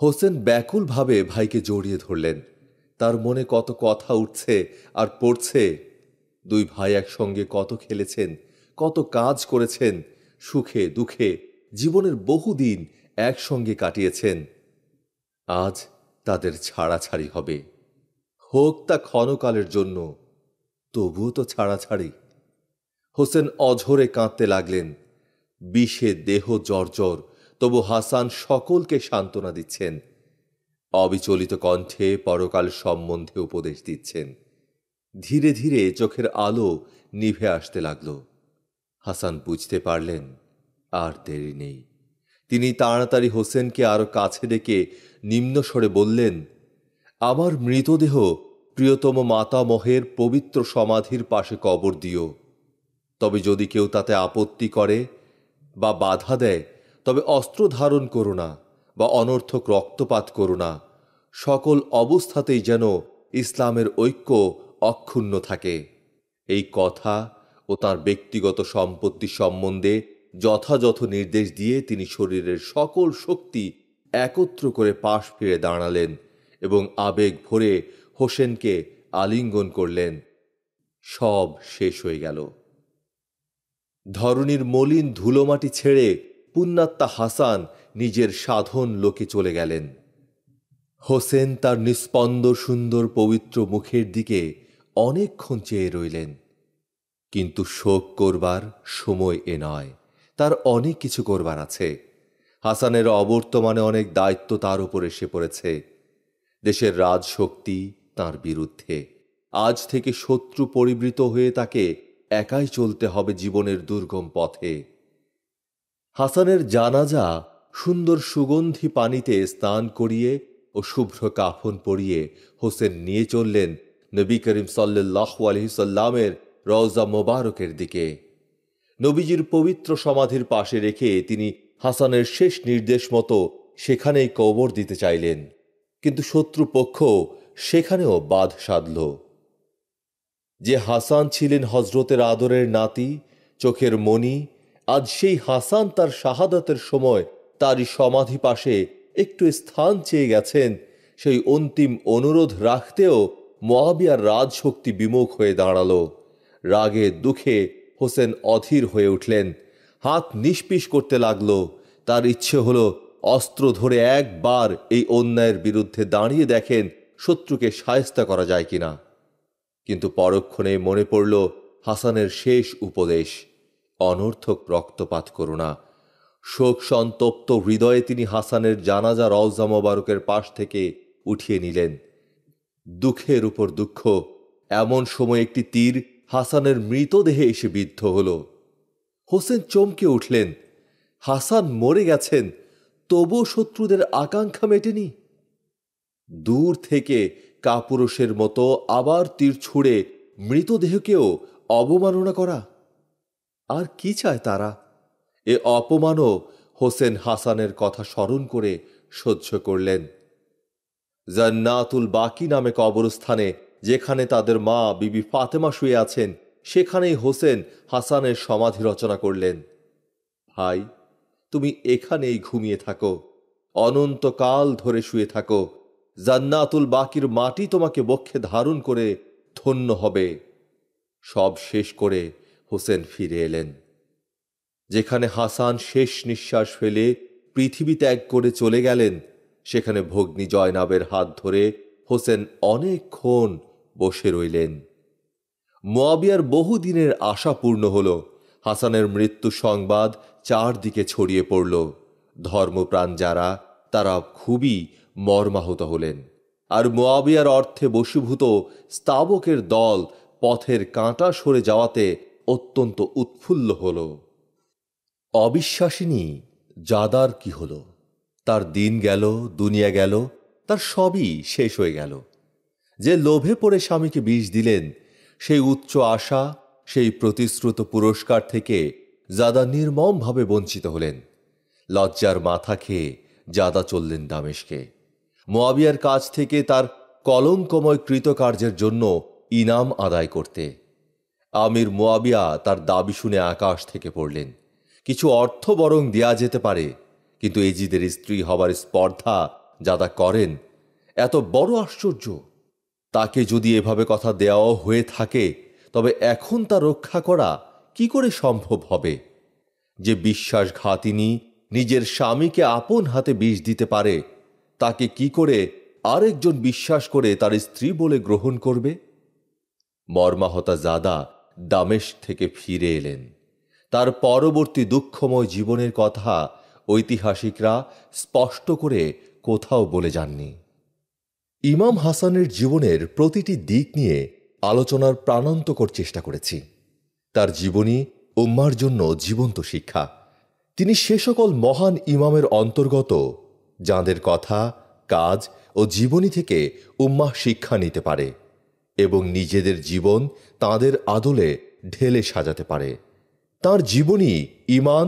হোসেন ব্যাকুলভাবে ভাইকে জড়িয়ে ধরলেন তার মনে কত কথা উঠছে আর পড়ছে দুই ভাই একসঙ্গে কত খেলেছেন কত কাজ করেছেন সুখে দুঃখে জীবনের বহুদিন একসঙ্গে কাটিয়েছেন আজ তাদের ছাড়াছাড়ি হবে হোক তা ক্ষণকালের জন্য তবুও তো ছাড়াছাড়ি হোসেন অঝরে কাঁদতে লাগলেন বিষে দেহ জর্জর তবু হাসান সকলকে সান্ত্বনা দিচ্ছেন অবিচলিত কণ্ঠে পরকাল সম্বন্ধে উপদেশ দিচ্ছেন ধীরে ধীরে চোখের আলো নিভে আসতে লাগল হাসান বুঝতে পারলেন আর দেরি নেই তিনি তাড়াতাড়ি হোসেনকে আরও কাছে ডেকে নিম্নস্বরে বললেন আমার মৃতদেহ প্রিয়তম মাতামহের পবিত্র সমাধির পাশে কবর দিও তবে যদি কেউ তাতে আপত্তি করে বা বাধা দেয় তবে অস্ত্র ধারণ করো না বা অনর্থক রক্তপাত করো না সকল অবস্থাতেই যেন ইসলামের ঐক্য অক্ষুণ্ণ থাকে এই কথা ও তার ব্যক্তিগত সম্পত্তি সম্বন্ধে যথাযথ নির্দেশ দিয়ে তিনি শরীরের সকল শক্তি একত্র করে পাশ ফিরে দাঁড়ালেন এবং আবেগ ভরে হোসেনকে আলিঙ্গন করলেন সব শেষ হয়ে গেল ধরনীর মলিন ধুলোমাটি ছেড়ে পুন্নাত্তা হাসান নিজের সাধন লোকে চলে গেলেন হোসেন তার নিস্পন্দ সুন্দর পবিত্র মুখের দিকে অনেকক্ষণ চেয়ে রইলেন কিন্তু শোক করবার সময় এ নয় তার অনেক কিছু করবার আছে হাসানের অবর্তমানে অনেক দায়িত্ব তার উপর এসে পড়েছে দেশের রাজশক্তি তার বিরুদ্ধে আজ থেকে শত্রু পরিবৃত হয়ে তাকে একাই চলতে হবে জীবনের দুর্গম পথে হাসানের জানাজা সুন্দর সুগন্ধি পানিতে স্নান করিয়ে ও শুভ্র কাফন পরিয়ে হোসেন নিয়ে চললেন নবী করিম সাল্লাহ আলহিসাল্লামের রওজা মোবারকের দিকে নবীজির পবিত্র সমাধির পাশে রেখে তিনি হাসানের শেষ নির্দেশ মতো সেখানেই কবর দিতে চাইলেন কিন্তু শত্রুপক্ষ সেখানেও বাধ সাধল যে হাসান ছিলেন হজরতের আদরের নাতি চোখের মণি আজ সেই হাসান তার শাহাদাতের সময় তারই সমাধি পাশে একটু স্থান চেয়ে গেছেন সেই অন্তিম অনুরোধ রাখতেও মোয়াবিয়ার রাজশক্তি বিমুখ হয়ে দাঁড়াল রাগে দুঃখে হোসেন অধীর হয়ে উঠলেন হাত নিষ্পিস করতে লাগল তার ইচ্ছে হলো অস্ত্র ধরে একবার এই অন্যায়ের বিরুদ্ধে দাঁড়িয়ে দেখেন শত্রুকে সায়স্তা করা যায় কিনা কিন্তু পরক্ষণে মনে পড়ল হাসানের শেষ উপদেশ অনর্থক রক্তপাত করুণা না শোক সন্তপ্ত হৃদয়ে তিনি হাসানের জানাজা রওজা মোবারকের পাশ থেকে উঠিয়ে নিলেন দুঃখের উপর দুঃখ এমন সময় একটি তীর হাসানের মৃতদেহে এসে বিদ্ধ হল হোসেন চমকে উঠলেন হাসান মরে গেছেন তবুও শত্রুদের আকাঙ্ক্ষা মেটেনি দূর থেকে কাপুরুষের মতো আবার তীর ছুঁড়ে মৃতদেহকেও অবমাননা করা আর কি চায় তারা এ অপমানও হোসেন হাসানের কথা স্মরণ করে সহ্য করলেন জান্নাতুল বাকি নামে কবরস্থানে যেখানে তাদের মা বিবি ফাতেমা শুয়ে আছেন সেখানেই হোসেন হাসানের সমাধি রচনা করলেন ভাই তুমি এখানেই ঘুমিয়ে থাকো অনন্তকাল ধরে শুয়ে থাকো জান্নাতুল বাকির মাটি তোমাকে বক্ষে ধারণ করে ধন্য হবে সব শেষ করে হোসেন ফিরে এলেন যেখানে হাসান শেষ নিঃশ্বাস ফেলে পৃথিবী ত্যাগ করে চলে গেলেন সেখানে ভগ্নী জয়নাবের হাত ধরে হোসেন অনেকক্ষণ বসে রইলেন মোয়াবিয়ার বহুদিনের আশা পূর্ণ হল হাসানের মৃত্যু সংবাদ চারদিকে ছড়িয়ে পড়ল ধর্মপ্রাণ যারা তারা খুবই মর্মাহত হলেন আর মোয়াবিয়ার অর্থে বশীভূত স্তাবকের দল পথের কাঁটা সরে যাওয়াতে অত্যন্ত উৎফুল্ল হল অবিশ্বাসিনী জাদার কি হলো তার দিন গেল দুনিয়া গেল তার সবই শেষ হয়ে গেল যে লোভে পড়ে স্বামীকে বিষ দিলেন সেই উচ্চ আশা সেই প্রতিশ্রুত পুরস্কার থেকে জাদা নির্মমভাবে বঞ্চিত হলেন লজ্জার মাথা খেয়ে জাদা চললেন দামেশকে মোয়াবিয়ার কাছ থেকে তার কলঙ্কময় কৃতকার্যের জন্য ইনাম আদায় করতে আমির মোয়াবিয়া তার দাবি শুনে আকাশ থেকে পড়লেন কিছু অর্থ বরং দেয়া যেতে পারে কিন্তু এজিদের স্ত্রী হবার স্পর্ধা যা তা করেন এত বড় আশ্চর্য তাকে যদি এভাবে কথা দেওয়াও হয়ে থাকে তবে এখন তা রক্ষা করা কি করে সম্ভব হবে যে বিশ্বাসঘাতিনী নিজের স্বামীকে আপন হাতে বিষ দিতে পারে তাকে কি করে আরেকজন বিশ্বাস করে তার স্ত্রী বলে গ্রহণ করবে মর্মাহতা জাদা দামেশ থেকে ফিরে এলেন তার পরবর্তী দুঃখময় জীবনের কথা ঐতিহাসিকরা স্পষ্ট করে কোথাও বলে যাননি ইমাম হাসানের জীবনের প্রতিটি দিক নিয়ে আলোচনার প্রাণান্তকর চেষ্টা করেছি তার জীবনী উম্মার জন্য জীবন্ত শিক্ষা তিনি সে সকল মহান ইমামের অন্তর্গত যাঁদের কথা কাজ ও জীবনী থেকে উম্মাহ শিক্ষা নিতে পারে এবং নিজেদের জীবন তাদের আদলে ঢেলে সাজাতে পারে তার জীবনী ইমান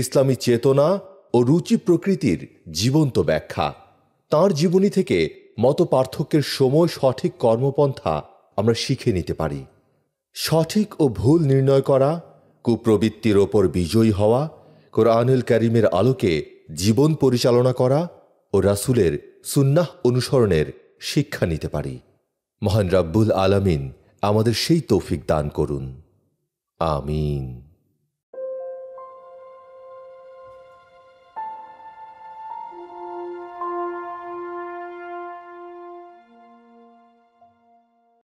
ইসলামী চেতনা ও রুচি প্রকৃতির জীবন্ত ব্যাখ্যা তার জীবনী থেকে মত পার্থক্যের সময় সঠিক কর্মপন্থা আমরা শিখে নিতে পারি সঠিক ও ভুল নির্ণয় করা কুপ্রবৃত্তির ওপর বিজয়ী হওয়া কোরআনুল করিমের আলোকে জীবন পরিচালনা করা ও রাসুলের সুন্নাহ অনুসরণের শিক্ষা নিতে পারি মহান রাব্বুল আলামিন আমাদের সেই তৌফিক দান করুন আমিন